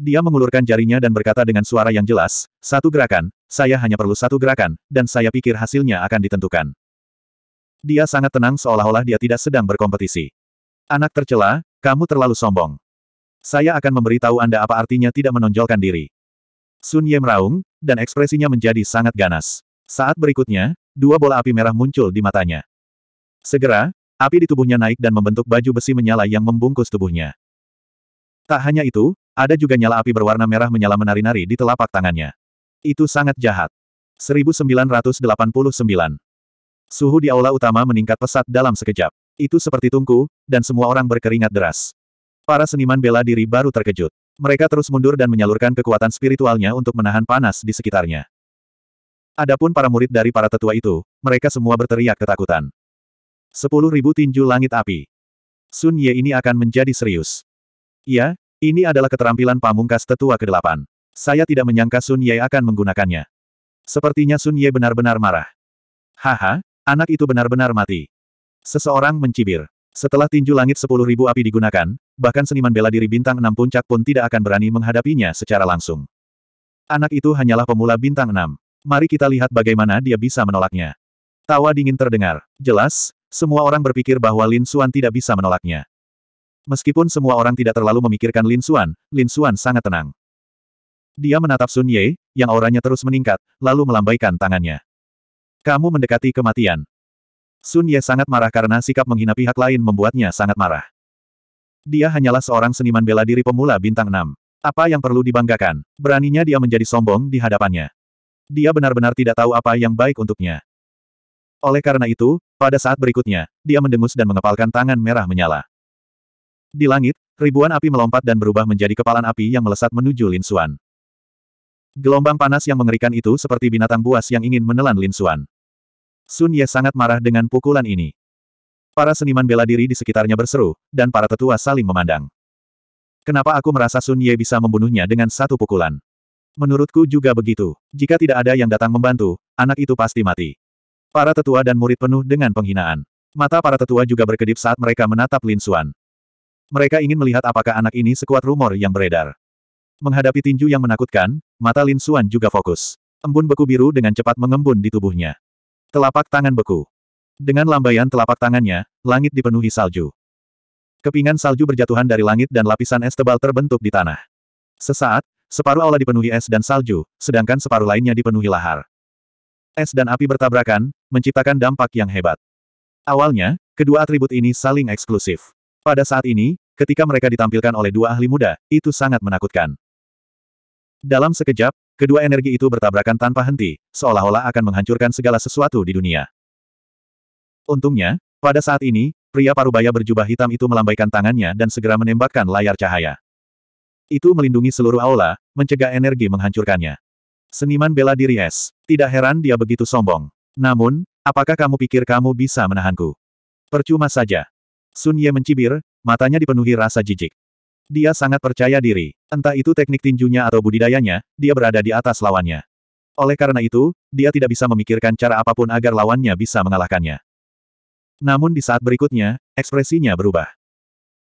Dia mengulurkan jarinya dan berkata dengan suara yang jelas, satu gerakan, saya hanya perlu satu gerakan, dan saya pikir hasilnya akan ditentukan. Dia sangat tenang seolah-olah dia tidak sedang berkompetisi. Anak tercela, kamu terlalu sombong. Saya akan memberitahu Anda apa artinya tidak menonjolkan diri. Sun Ye meraung, dan ekspresinya menjadi sangat ganas. Saat berikutnya, dua bola api merah muncul di matanya. Segera, api di tubuhnya naik dan membentuk baju besi menyala yang membungkus tubuhnya. Tak hanya itu, ada juga nyala api berwarna merah menyala menari-nari di telapak tangannya. Itu sangat jahat. 1989. Suhu di aula utama meningkat pesat dalam sekejap. Itu seperti tungku, dan semua orang berkeringat deras. Para seniman bela diri baru terkejut. Mereka terus mundur dan menyalurkan kekuatan spiritualnya untuk menahan panas di sekitarnya. Adapun para murid dari para tetua itu, mereka semua berteriak ketakutan. 10.000 tinju langit api. Sun Ye ini akan menjadi serius. Ya, ini adalah keterampilan pamungkas tetua ke-8. Saya tidak menyangka Sun Ye akan menggunakannya. Sepertinya Sun Ye benar-benar marah. Haha, anak itu benar-benar mati. Seseorang mencibir. Setelah tinju langit sepuluh ribu api digunakan, bahkan seniman bela diri bintang enam puncak pun tidak akan berani menghadapinya secara langsung. Anak itu hanyalah pemula bintang enam. Mari kita lihat bagaimana dia bisa menolaknya. Tawa dingin terdengar. Jelas, semua orang berpikir bahwa Lin Xuan tidak bisa menolaknya. Meskipun semua orang tidak terlalu memikirkan Lin Xuan, Lin Xuan sangat tenang. Dia menatap Sun Ye, yang auranya terus meningkat, lalu melambaikan tangannya. Kamu mendekati kematian. Sun Ye sangat marah karena sikap menghina pihak lain membuatnya sangat marah. Dia hanyalah seorang seniman bela diri pemula bintang 6. Apa yang perlu dibanggakan? Beraninya dia menjadi sombong di hadapannya. Dia benar-benar tidak tahu apa yang baik untuknya. Oleh karena itu, pada saat berikutnya, dia mendengus dan mengepalkan tangan merah menyala. Di langit, ribuan api melompat dan berubah menjadi kepalan api yang melesat menuju Lin Xuan. Gelombang panas yang mengerikan itu seperti binatang buas yang ingin menelan Lin Xuan. Sun Ye sangat marah dengan pukulan ini. Para seniman bela diri di sekitarnya berseru, dan para tetua saling memandang. Kenapa aku merasa Sun Ye bisa membunuhnya dengan satu pukulan? Menurutku juga begitu. Jika tidak ada yang datang membantu, anak itu pasti mati. Para tetua dan murid penuh dengan penghinaan. Mata para tetua juga berkedip saat mereka menatap Lin Xuan. Mereka ingin melihat apakah anak ini sekuat rumor yang beredar. Menghadapi tinju yang menakutkan, mata Lin Xuan juga fokus. Embun beku biru dengan cepat mengembun di tubuhnya. Telapak tangan beku. Dengan lambaian telapak tangannya, langit dipenuhi salju. Kepingan salju berjatuhan dari langit dan lapisan es tebal terbentuk di tanah. Sesaat, separuh aula dipenuhi es dan salju, sedangkan separuh lainnya dipenuhi lahar. Es dan api bertabrakan, menciptakan dampak yang hebat. Awalnya, kedua atribut ini saling eksklusif. Pada saat ini, ketika mereka ditampilkan oleh dua ahli muda, itu sangat menakutkan. Dalam sekejap, kedua energi itu bertabrakan tanpa henti, seolah-olah akan menghancurkan segala sesuatu di dunia. Untungnya, pada saat ini, pria parubaya berjubah hitam itu melambaikan tangannya dan segera menembakkan layar cahaya. Itu melindungi seluruh aula, mencegah energi menghancurkannya. Seniman bela diri es, tidak heran dia begitu sombong. Namun, apakah kamu pikir kamu bisa menahanku? Percuma saja. Sun Ye mencibir, matanya dipenuhi rasa jijik. Dia sangat percaya diri. Entah itu teknik tinjunya atau budidayanya, dia berada di atas lawannya. Oleh karena itu, dia tidak bisa memikirkan cara apapun agar lawannya bisa mengalahkannya. Namun di saat berikutnya, ekspresinya berubah.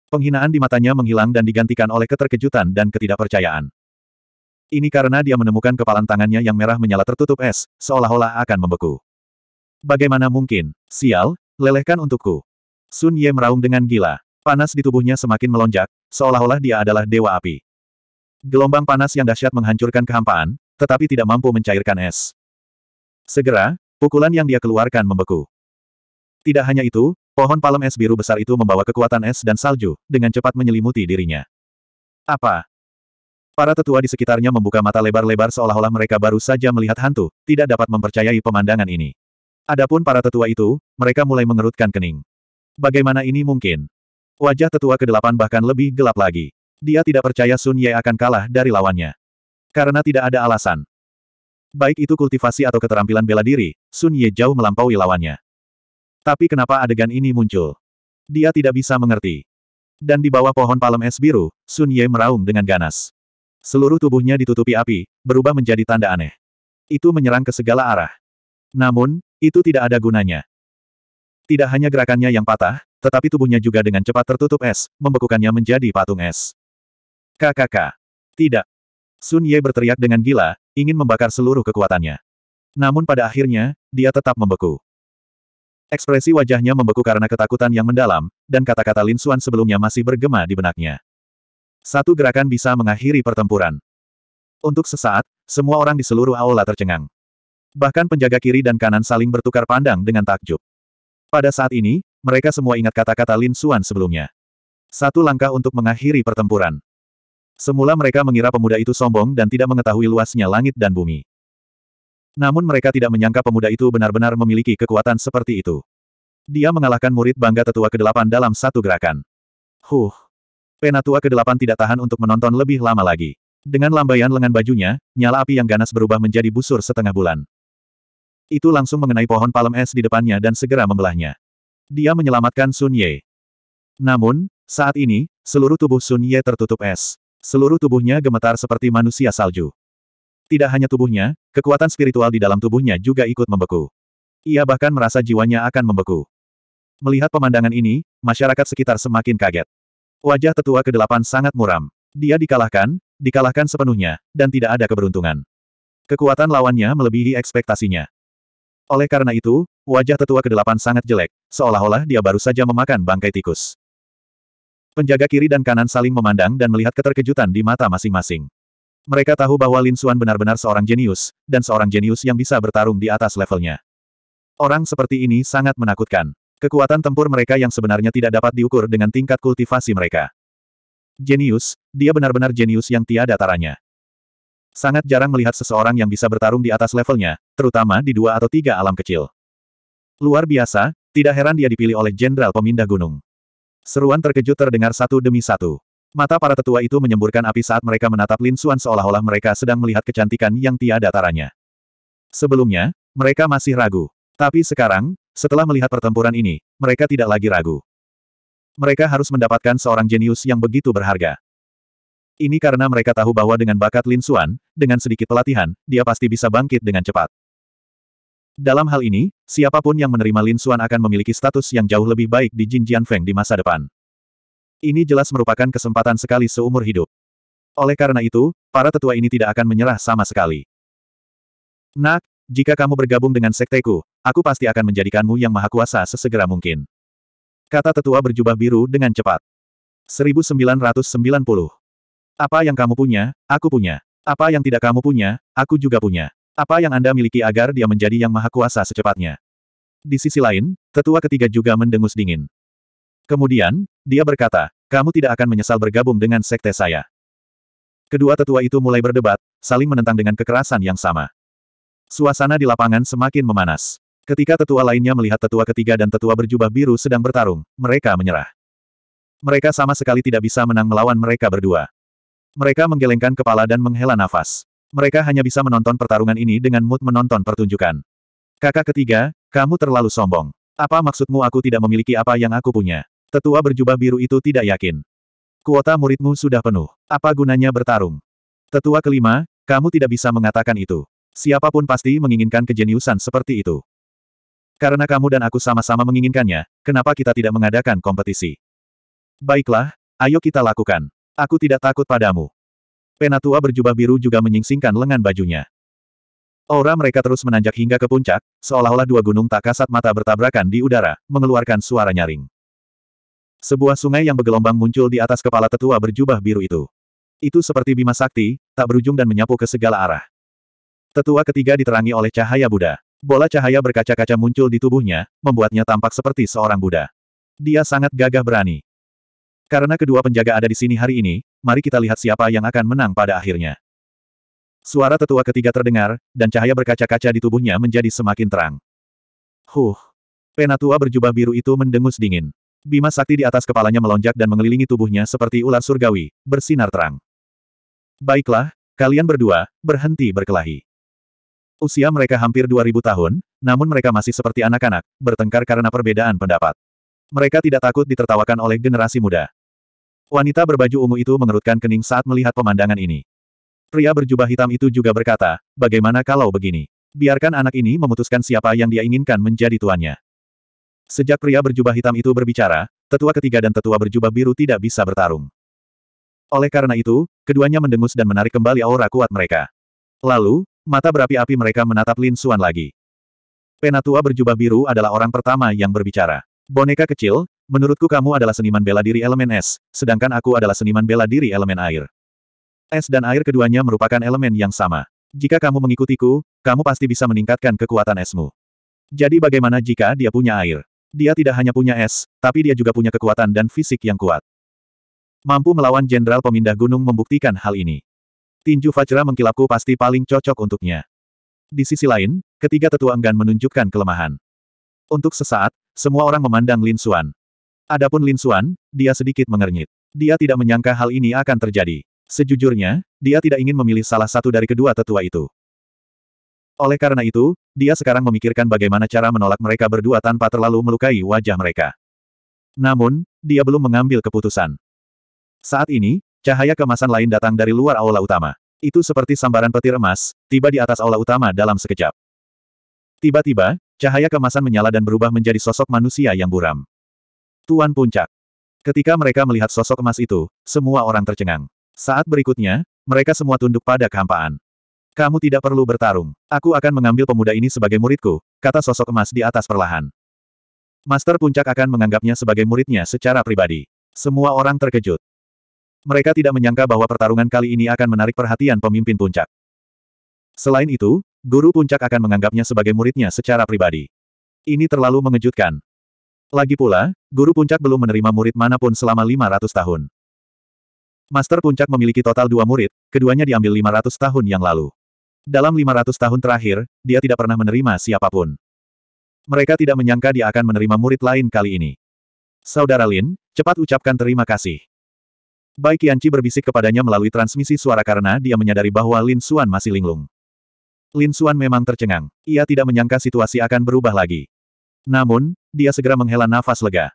Penghinaan di matanya menghilang dan digantikan oleh keterkejutan dan ketidakpercayaan. Ini karena dia menemukan kepalan tangannya yang merah menyala tertutup es, seolah-olah akan membeku. Bagaimana mungkin, sial, lelehkan untukku. Sun Ye meraung dengan gila. Panas di tubuhnya semakin melonjak, seolah-olah dia adalah dewa api. Gelombang panas yang dahsyat menghancurkan kehampaan, tetapi tidak mampu mencairkan es. Segera, pukulan yang dia keluarkan membeku. Tidak hanya itu, pohon palem es biru besar itu membawa kekuatan es dan salju, dengan cepat menyelimuti dirinya. Apa? Para tetua di sekitarnya membuka mata lebar-lebar seolah-olah mereka baru saja melihat hantu, tidak dapat mempercayai pemandangan ini. Adapun para tetua itu, mereka mulai mengerutkan kening. Bagaimana ini mungkin? Wajah tetua ke-8 bahkan lebih gelap lagi. Dia tidak percaya Sun Ye akan kalah dari lawannya. Karena tidak ada alasan. Baik itu kultivasi atau keterampilan bela diri, Sun Ye jauh melampaui lawannya. Tapi kenapa adegan ini muncul? Dia tidak bisa mengerti. Dan di bawah pohon palem es biru, Sun Ye meraung dengan ganas. Seluruh tubuhnya ditutupi api, berubah menjadi tanda aneh. Itu menyerang ke segala arah. Namun, itu tidak ada gunanya. Tidak hanya gerakannya yang patah, tetapi tubuhnya juga dengan cepat tertutup es, membekukannya menjadi patung es. KKK. Tidak. Sun Ye berteriak dengan gila, ingin membakar seluruh kekuatannya. Namun pada akhirnya, dia tetap membeku. Ekspresi wajahnya membeku karena ketakutan yang mendalam, dan kata-kata Lin Suan sebelumnya masih bergema di benaknya. Satu gerakan bisa mengakhiri pertempuran. Untuk sesaat, semua orang di seluruh aula tercengang. Bahkan penjaga kiri dan kanan saling bertukar pandang dengan takjub. Pada saat ini, mereka semua ingat kata-kata Lin Xuan sebelumnya. Satu langkah untuk mengakhiri pertempuran. Semula mereka mengira pemuda itu sombong dan tidak mengetahui luasnya langit dan bumi. Namun mereka tidak menyangka pemuda itu benar-benar memiliki kekuatan seperti itu. Dia mengalahkan murid bangga tetua ke-8 dalam satu gerakan. Huh. Penatua ke-8 tidak tahan untuk menonton lebih lama lagi. Dengan lambaian lengan bajunya, nyala api yang ganas berubah menjadi busur setengah bulan. Itu langsung mengenai pohon palem es di depannya dan segera membelahnya. Dia menyelamatkan Sun Ye. Namun, saat ini, seluruh tubuh Sun Ye tertutup es. Seluruh tubuhnya gemetar seperti manusia salju. Tidak hanya tubuhnya, kekuatan spiritual di dalam tubuhnya juga ikut membeku. Ia bahkan merasa jiwanya akan membeku. Melihat pemandangan ini, masyarakat sekitar semakin kaget. Wajah tetua ke kedelapan sangat muram. Dia dikalahkan, dikalahkan sepenuhnya, dan tidak ada keberuntungan. Kekuatan lawannya melebihi ekspektasinya. Oleh karena itu, wajah tetua kedelapan sangat jelek, seolah-olah dia baru saja memakan bangkai tikus. Penjaga kiri dan kanan saling memandang dan melihat keterkejutan di mata masing-masing. Mereka tahu bahwa Lin Suan benar-benar seorang jenius, dan seorang jenius yang bisa bertarung di atas levelnya. Orang seperti ini sangat menakutkan. Kekuatan tempur mereka yang sebenarnya tidak dapat diukur dengan tingkat kultivasi mereka. Jenius, dia benar-benar jenius yang tiada taranya. Sangat jarang melihat seseorang yang bisa bertarung di atas levelnya, terutama di dua atau tiga alam kecil. Luar biasa, tidak heran dia dipilih oleh Jenderal Pemindah Gunung. Seruan terkejut terdengar satu demi satu. Mata para tetua itu menyemburkan api saat mereka menatap Lin Xuan seolah-olah mereka sedang melihat kecantikan yang tiada taranya. Sebelumnya, mereka masih ragu. Tapi sekarang, setelah melihat pertempuran ini, mereka tidak lagi ragu. Mereka harus mendapatkan seorang jenius yang begitu berharga. Ini karena mereka tahu bahwa dengan bakat Lin Xuan, dengan sedikit pelatihan, dia pasti bisa bangkit dengan cepat. Dalam hal ini, siapapun yang menerima Lin Xuan akan memiliki status yang jauh lebih baik di Jin Feng di masa depan. Ini jelas merupakan kesempatan sekali seumur hidup. Oleh karena itu, para tetua ini tidak akan menyerah sama sekali. Nak, jika kamu bergabung dengan sekteku, aku pasti akan menjadikanmu yang maha kuasa sesegera mungkin. Kata tetua berjubah biru dengan cepat. 1990 apa yang kamu punya, aku punya. Apa yang tidak kamu punya, aku juga punya. Apa yang Anda miliki agar dia menjadi yang maha kuasa secepatnya. Di sisi lain, tetua ketiga juga mendengus dingin. Kemudian, dia berkata, kamu tidak akan menyesal bergabung dengan sekte saya. Kedua tetua itu mulai berdebat, saling menentang dengan kekerasan yang sama. Suasana di lapangan semakin memanas. Ketika tetua lainnya melihat tetua ketiga dan tetua berjubah biru sedang bertarung, mereka menyerah. Mereka sama sekali tidak bisa menang melawan mereka berdua. Mereka menggelengkan kepala dan menghela nafas. Mereka hanya bisa menonton pertarungan ini dengan mood menonton pertunjukan. Kakak ketiga, kamu terlalu sombong. Apa maksudmu aku tidak memiliki apa yang aku punya? Tetua berjubah biru itu tidak yakin. Kuota muridmu sudah penuh. Apa gunanya bertarung? Tetua kelima, kamu tidak bisa mengatakan itu. Siapapun pasti menginginkan kejeniusan seperti itu. Karena kamu dan aku sama-sama menginginkannya, kenapa kita tidak mengadakan kompetisi? Baiklah, ayo kita lakukan. Aku tidak takut padamu. Penatua berjubah biru juga menyingsingkan lengan bajunya. Aura mereka terus menanjak hingga ke puncak, seolah-olah dua gunung tak kasat mata bertabrakan di udara, mengeluarkan suara nyaring. Sebuah sungai yang bergelombang muncul di atas kepala tetua berjubah biru itu. Itu seperti bima sakti, tak berujung dan menyapu ke segala arah. Tetua ketiga diterangi oleh cahaya Buddha. Bola cahaya berkaca-kaca muncul di tubuhnya, membuatnya tampak seperti seorang Buddha. Dia sangat gagah berani. Karena kedua penjaga ada di sini hari ini, mari kita lihat siapa yang akan menang pada akhirnya. Suara tetua ketiga terdengar, dan cahaya berkaca-kaca di tubuhnya menjadi semakin terang. Huh! Penatua berjubah biru itu mendengus dingin. Bima sakti di atas kepalanya melonjak dan mengelilingi tubuhnya seperti ular surgawi, bersinar terang. Baiklah, kalian berdua, berhenti berkelahi. Usia mereka hampir 2000 tahun, namun mereka masih seperti anak-anak, bertengkar karena perbedaan pendapat. Mereka tidak takut ditertawakan oleh generasi muda. Wanita berbaju ungu itu mengerutkan kening saat melihat pemandangan ini. Pria berjubah hitam itu juga berkata, bagaimana kalau begini? Biarkan anak ini memutuskan siapa yang dia inginkan menjadi tuannya. Sejak pria berjubah hitam itu berbicara, tetua ketiga dan tetua berjubah biru tidak bisa bertarung. Oleh karena itu, keduanya mendengus dan menarik kembali aura kuat mereka. Lalu, mata berapi-api mereka menatap Lin Xuan lagi. Penatua berjubah biru adalah orang pertama yang berbicara. Boneka kecil, Menurutku kamu adalah seniman bela diri elemen es, sedangkan aku adalah seniman bela diri elemen air. Es dan air keduanya merupakan elemen yang sama. Jika kamu mengikutiku, kamu pasti bisa meningkatkan kekuatan esmu. Jadi bagaimana jika dia punya air? Dia tidak hanya punya es, tapi dia juga punya kekuatan dan fisik yang kuat. Mampu melawan jenderal pemindah gunung membuktikan hal ini. Tinju Fajra mengkilapku pasti paling cocok untuknya. Di sisi lain, ketiga tetua enggan menunjukkan kelemahan. Untuk sesaat, semua orang memandang Lin Xuan. Adapun Lin Xuan, dia sedikit mengernyit. Dia tidak menyangka hal ini akan terjadi. Sejujurnya, dia tidak ingin memilih salah satu dari kedua tetua itu. Oleh karena itu, dia sekarang memikirkan bagaimana cara menolak mereka berdua tanpa terlalu melukai wajah mereka. Namun, dia belum mengambil keputusan. Saat ini, cahaya kemasan lain datang dari luar aula utama. Itu seperti sambaran petir emas, tiba di atas aula utama dalam sekejap. Tiba-tiba, cahaya kemasan menyala dan berubah menjadi sosok manusia yang buram. Tuan Puncak. Ketika mereka melihat sosok emas itu, semua orang tercengang. Saat berikutnya, mereka semua tunduk pada kehampaan. Kamu tidak perlu bertarung. Aku akan mengambil pemuda ini sebagai muridku, kata sosok emas di atas perlahan. Master Puncak akan menganggapnya sebagai muridnya secara pribadi. Semua orang terkejut. Mereka tidak menyangka bahwa pertarungan kali ini akan menarik perhatian pemimpin Puncak. Selain itu, Guru Puncak akan menganggapnya sebagai muridnya secara pribadi. Ini terlalu mengejutkan. Lagi pula, guru puncak belum menerima murid manapun selama 500 tahun. Master puncak memiliki total dua murid, keduanya diambil 500 tahun yang lalu. Dalam 500 tahun terakhir, dia tidak pernah menerima siapapun. Mereka tidak menyangka dia akan menerima murid lain kali ini. Saudara Lin, cepat ucapkan terima kasih. Bai Qianqi berbisik kepadanya melalui transmisi suara karena dia menyadari bahwa Lin Xuan masih linglung. Lin Xuan memang tercengang. Ia tidak menyangka situasi akan berubah lagi. Namun, dia segera menghela nafas lega.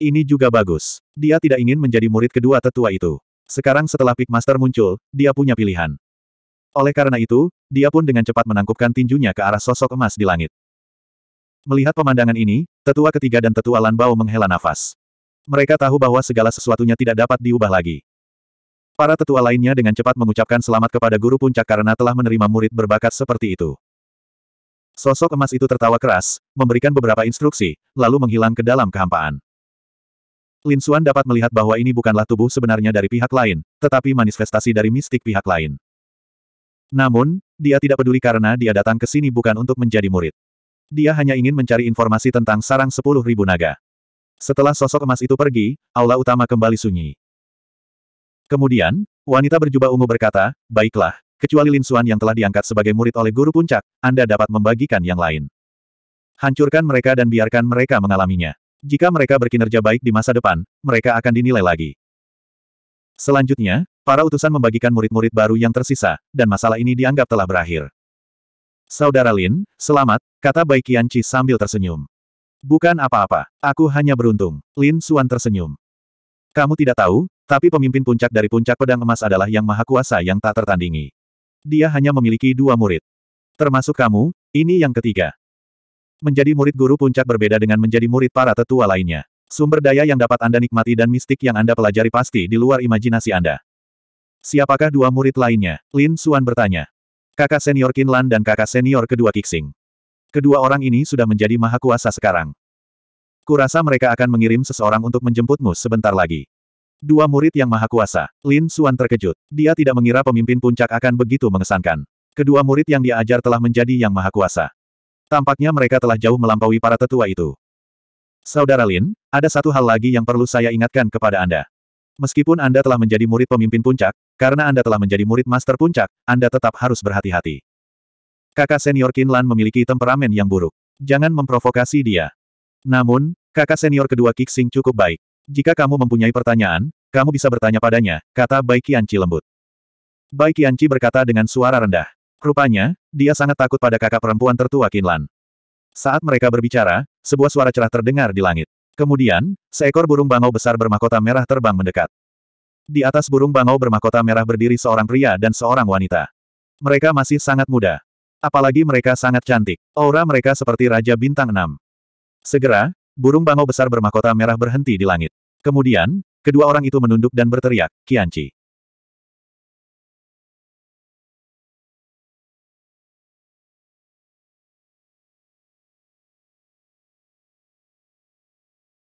Ini juga bagus. Dia tidak ingin menjadi murid kedua tetua itu. Sekarang setelah Master muncul, dia punya pilihan. Oleh karena itu, dia pun dengan cepat menangkupkan tinjunya ke arah sosok emas di langit. Melihat pemandangan ini, tetua ketiga dan tetua Lanbao menghela nafas. Mereka tahu bahwa segala sesuatunya tidak dapat diubah lagi. Para tetua lainnya dengan cepat mengucapkan selamat kepada guru puncak karena telah menerima murid berbakat seperti itu. Sosok emas itu tertawa keras, memberikan beberapa instruksi, lalu menghilang ke dalam kehampaan. Lin Xuan dapat melihat bahwa ini bukanlah tubuh sebenarnya dari pihak lain, tetapi manifestasi dari mistik pihak lain. Namun, dia tidak peduli karena dia datang ke sini bukan untuk menjadi murid. Dia hanya ingin mencari informasi tentang sarang sepuluh ribu naga. Setelah sosok emas itu pergi, aula utama kembali sunyi. Kemudian, wanita berjubah ungu berkata, Baiklah, Kecuali Lin Xuan yang telah diangkat sebagai murid oleh guru puncak, Anda dapat membagikan yang lain. Hancurkan mereka dan biarkan mereka mengalaminya. Jika mereka berkinerja baik di masa depan, mereka akan dinilai lagi. Selanjutnya, para utusan membagikan murid-murid baru yang tersisa, dan masalah ini dianggap telah berakhir. Saudara Lin, selamat, kata Bai Qianqi sambil tersenyum. Bukan apa-apa, aku hanya beruntung. Lin Xuan tersenyum. Kamu tidak tahu, tapi pemimpin puncak dari puncak pedang emas adalah yang maha kuasa yang tak tertandingi dia hanya memiliki dua murid. Termasuk kamu, ini yang ketiga. Menjadi murid guru puncak berbeda dengan menjadi murid para tetua lainnya. Sumber daya yang dapat Anda nikmati dan mistik yang Anda pelajari pasti di luar imajinasi Anda. Siapakah dua murid lainnya? Lin Suan bertanya. Kakak senior Kinlan dan kakak senior kedua Kixing. Kedua orang ini sudah menjadi maha kuasa sekarang. Kurasa mereka akan mengirim seseorang untuk menjemputmu sebentar lagi. Dua murid yang maha kuasa, Lin Xuan terkejut. Dia tidak mengira pemimpin puncak akan begitu mengesankan. Kedua murid yang dia ajar telah menjadi yang maha kuasa. Tampaknya mereka telah jauh melampaui para tetua itu. Saudara Lin, ada satu hal lagi yang perlu saya ingatkan kepada Anda. Meskipun Anda telah menjadi murid pemimpin puncak, karena Anda telah menjadi murid master puncak, Anda tetap harus berhati-hati. Kakak senior Kinlan memiliki temperamen yang buruk. Jangan memprovokasi dia. Namun, kakak senior kedua Kixing cukup baik. Jika kamu mempunyai pertanyaan, kamu bisa bertanya padanya, kata Bai Qianqi lembut. Bai Qianqi berkata dengan suara rendah. Rupanya, dia sangat takut pada kakak perempuan tertua Kinlan. Saat mereka berbicara, sebuah suara cerah terdengar di langit. Kemudian, seekor burung bangau besar bermahkota merah terbang mendekat. Di atas burung bangau bermahkota merah berdiri seorang pria dan seorang wanita. Mereka masih sangat muda. Apalagi mereka sangat cantik. Aura mereka seperti Raja Bintang 6. Segera, burung bangau besar bermahkota merah berhenti di langit. Kemudian, kedua orang itu menunduk dan berteriak, Kianci.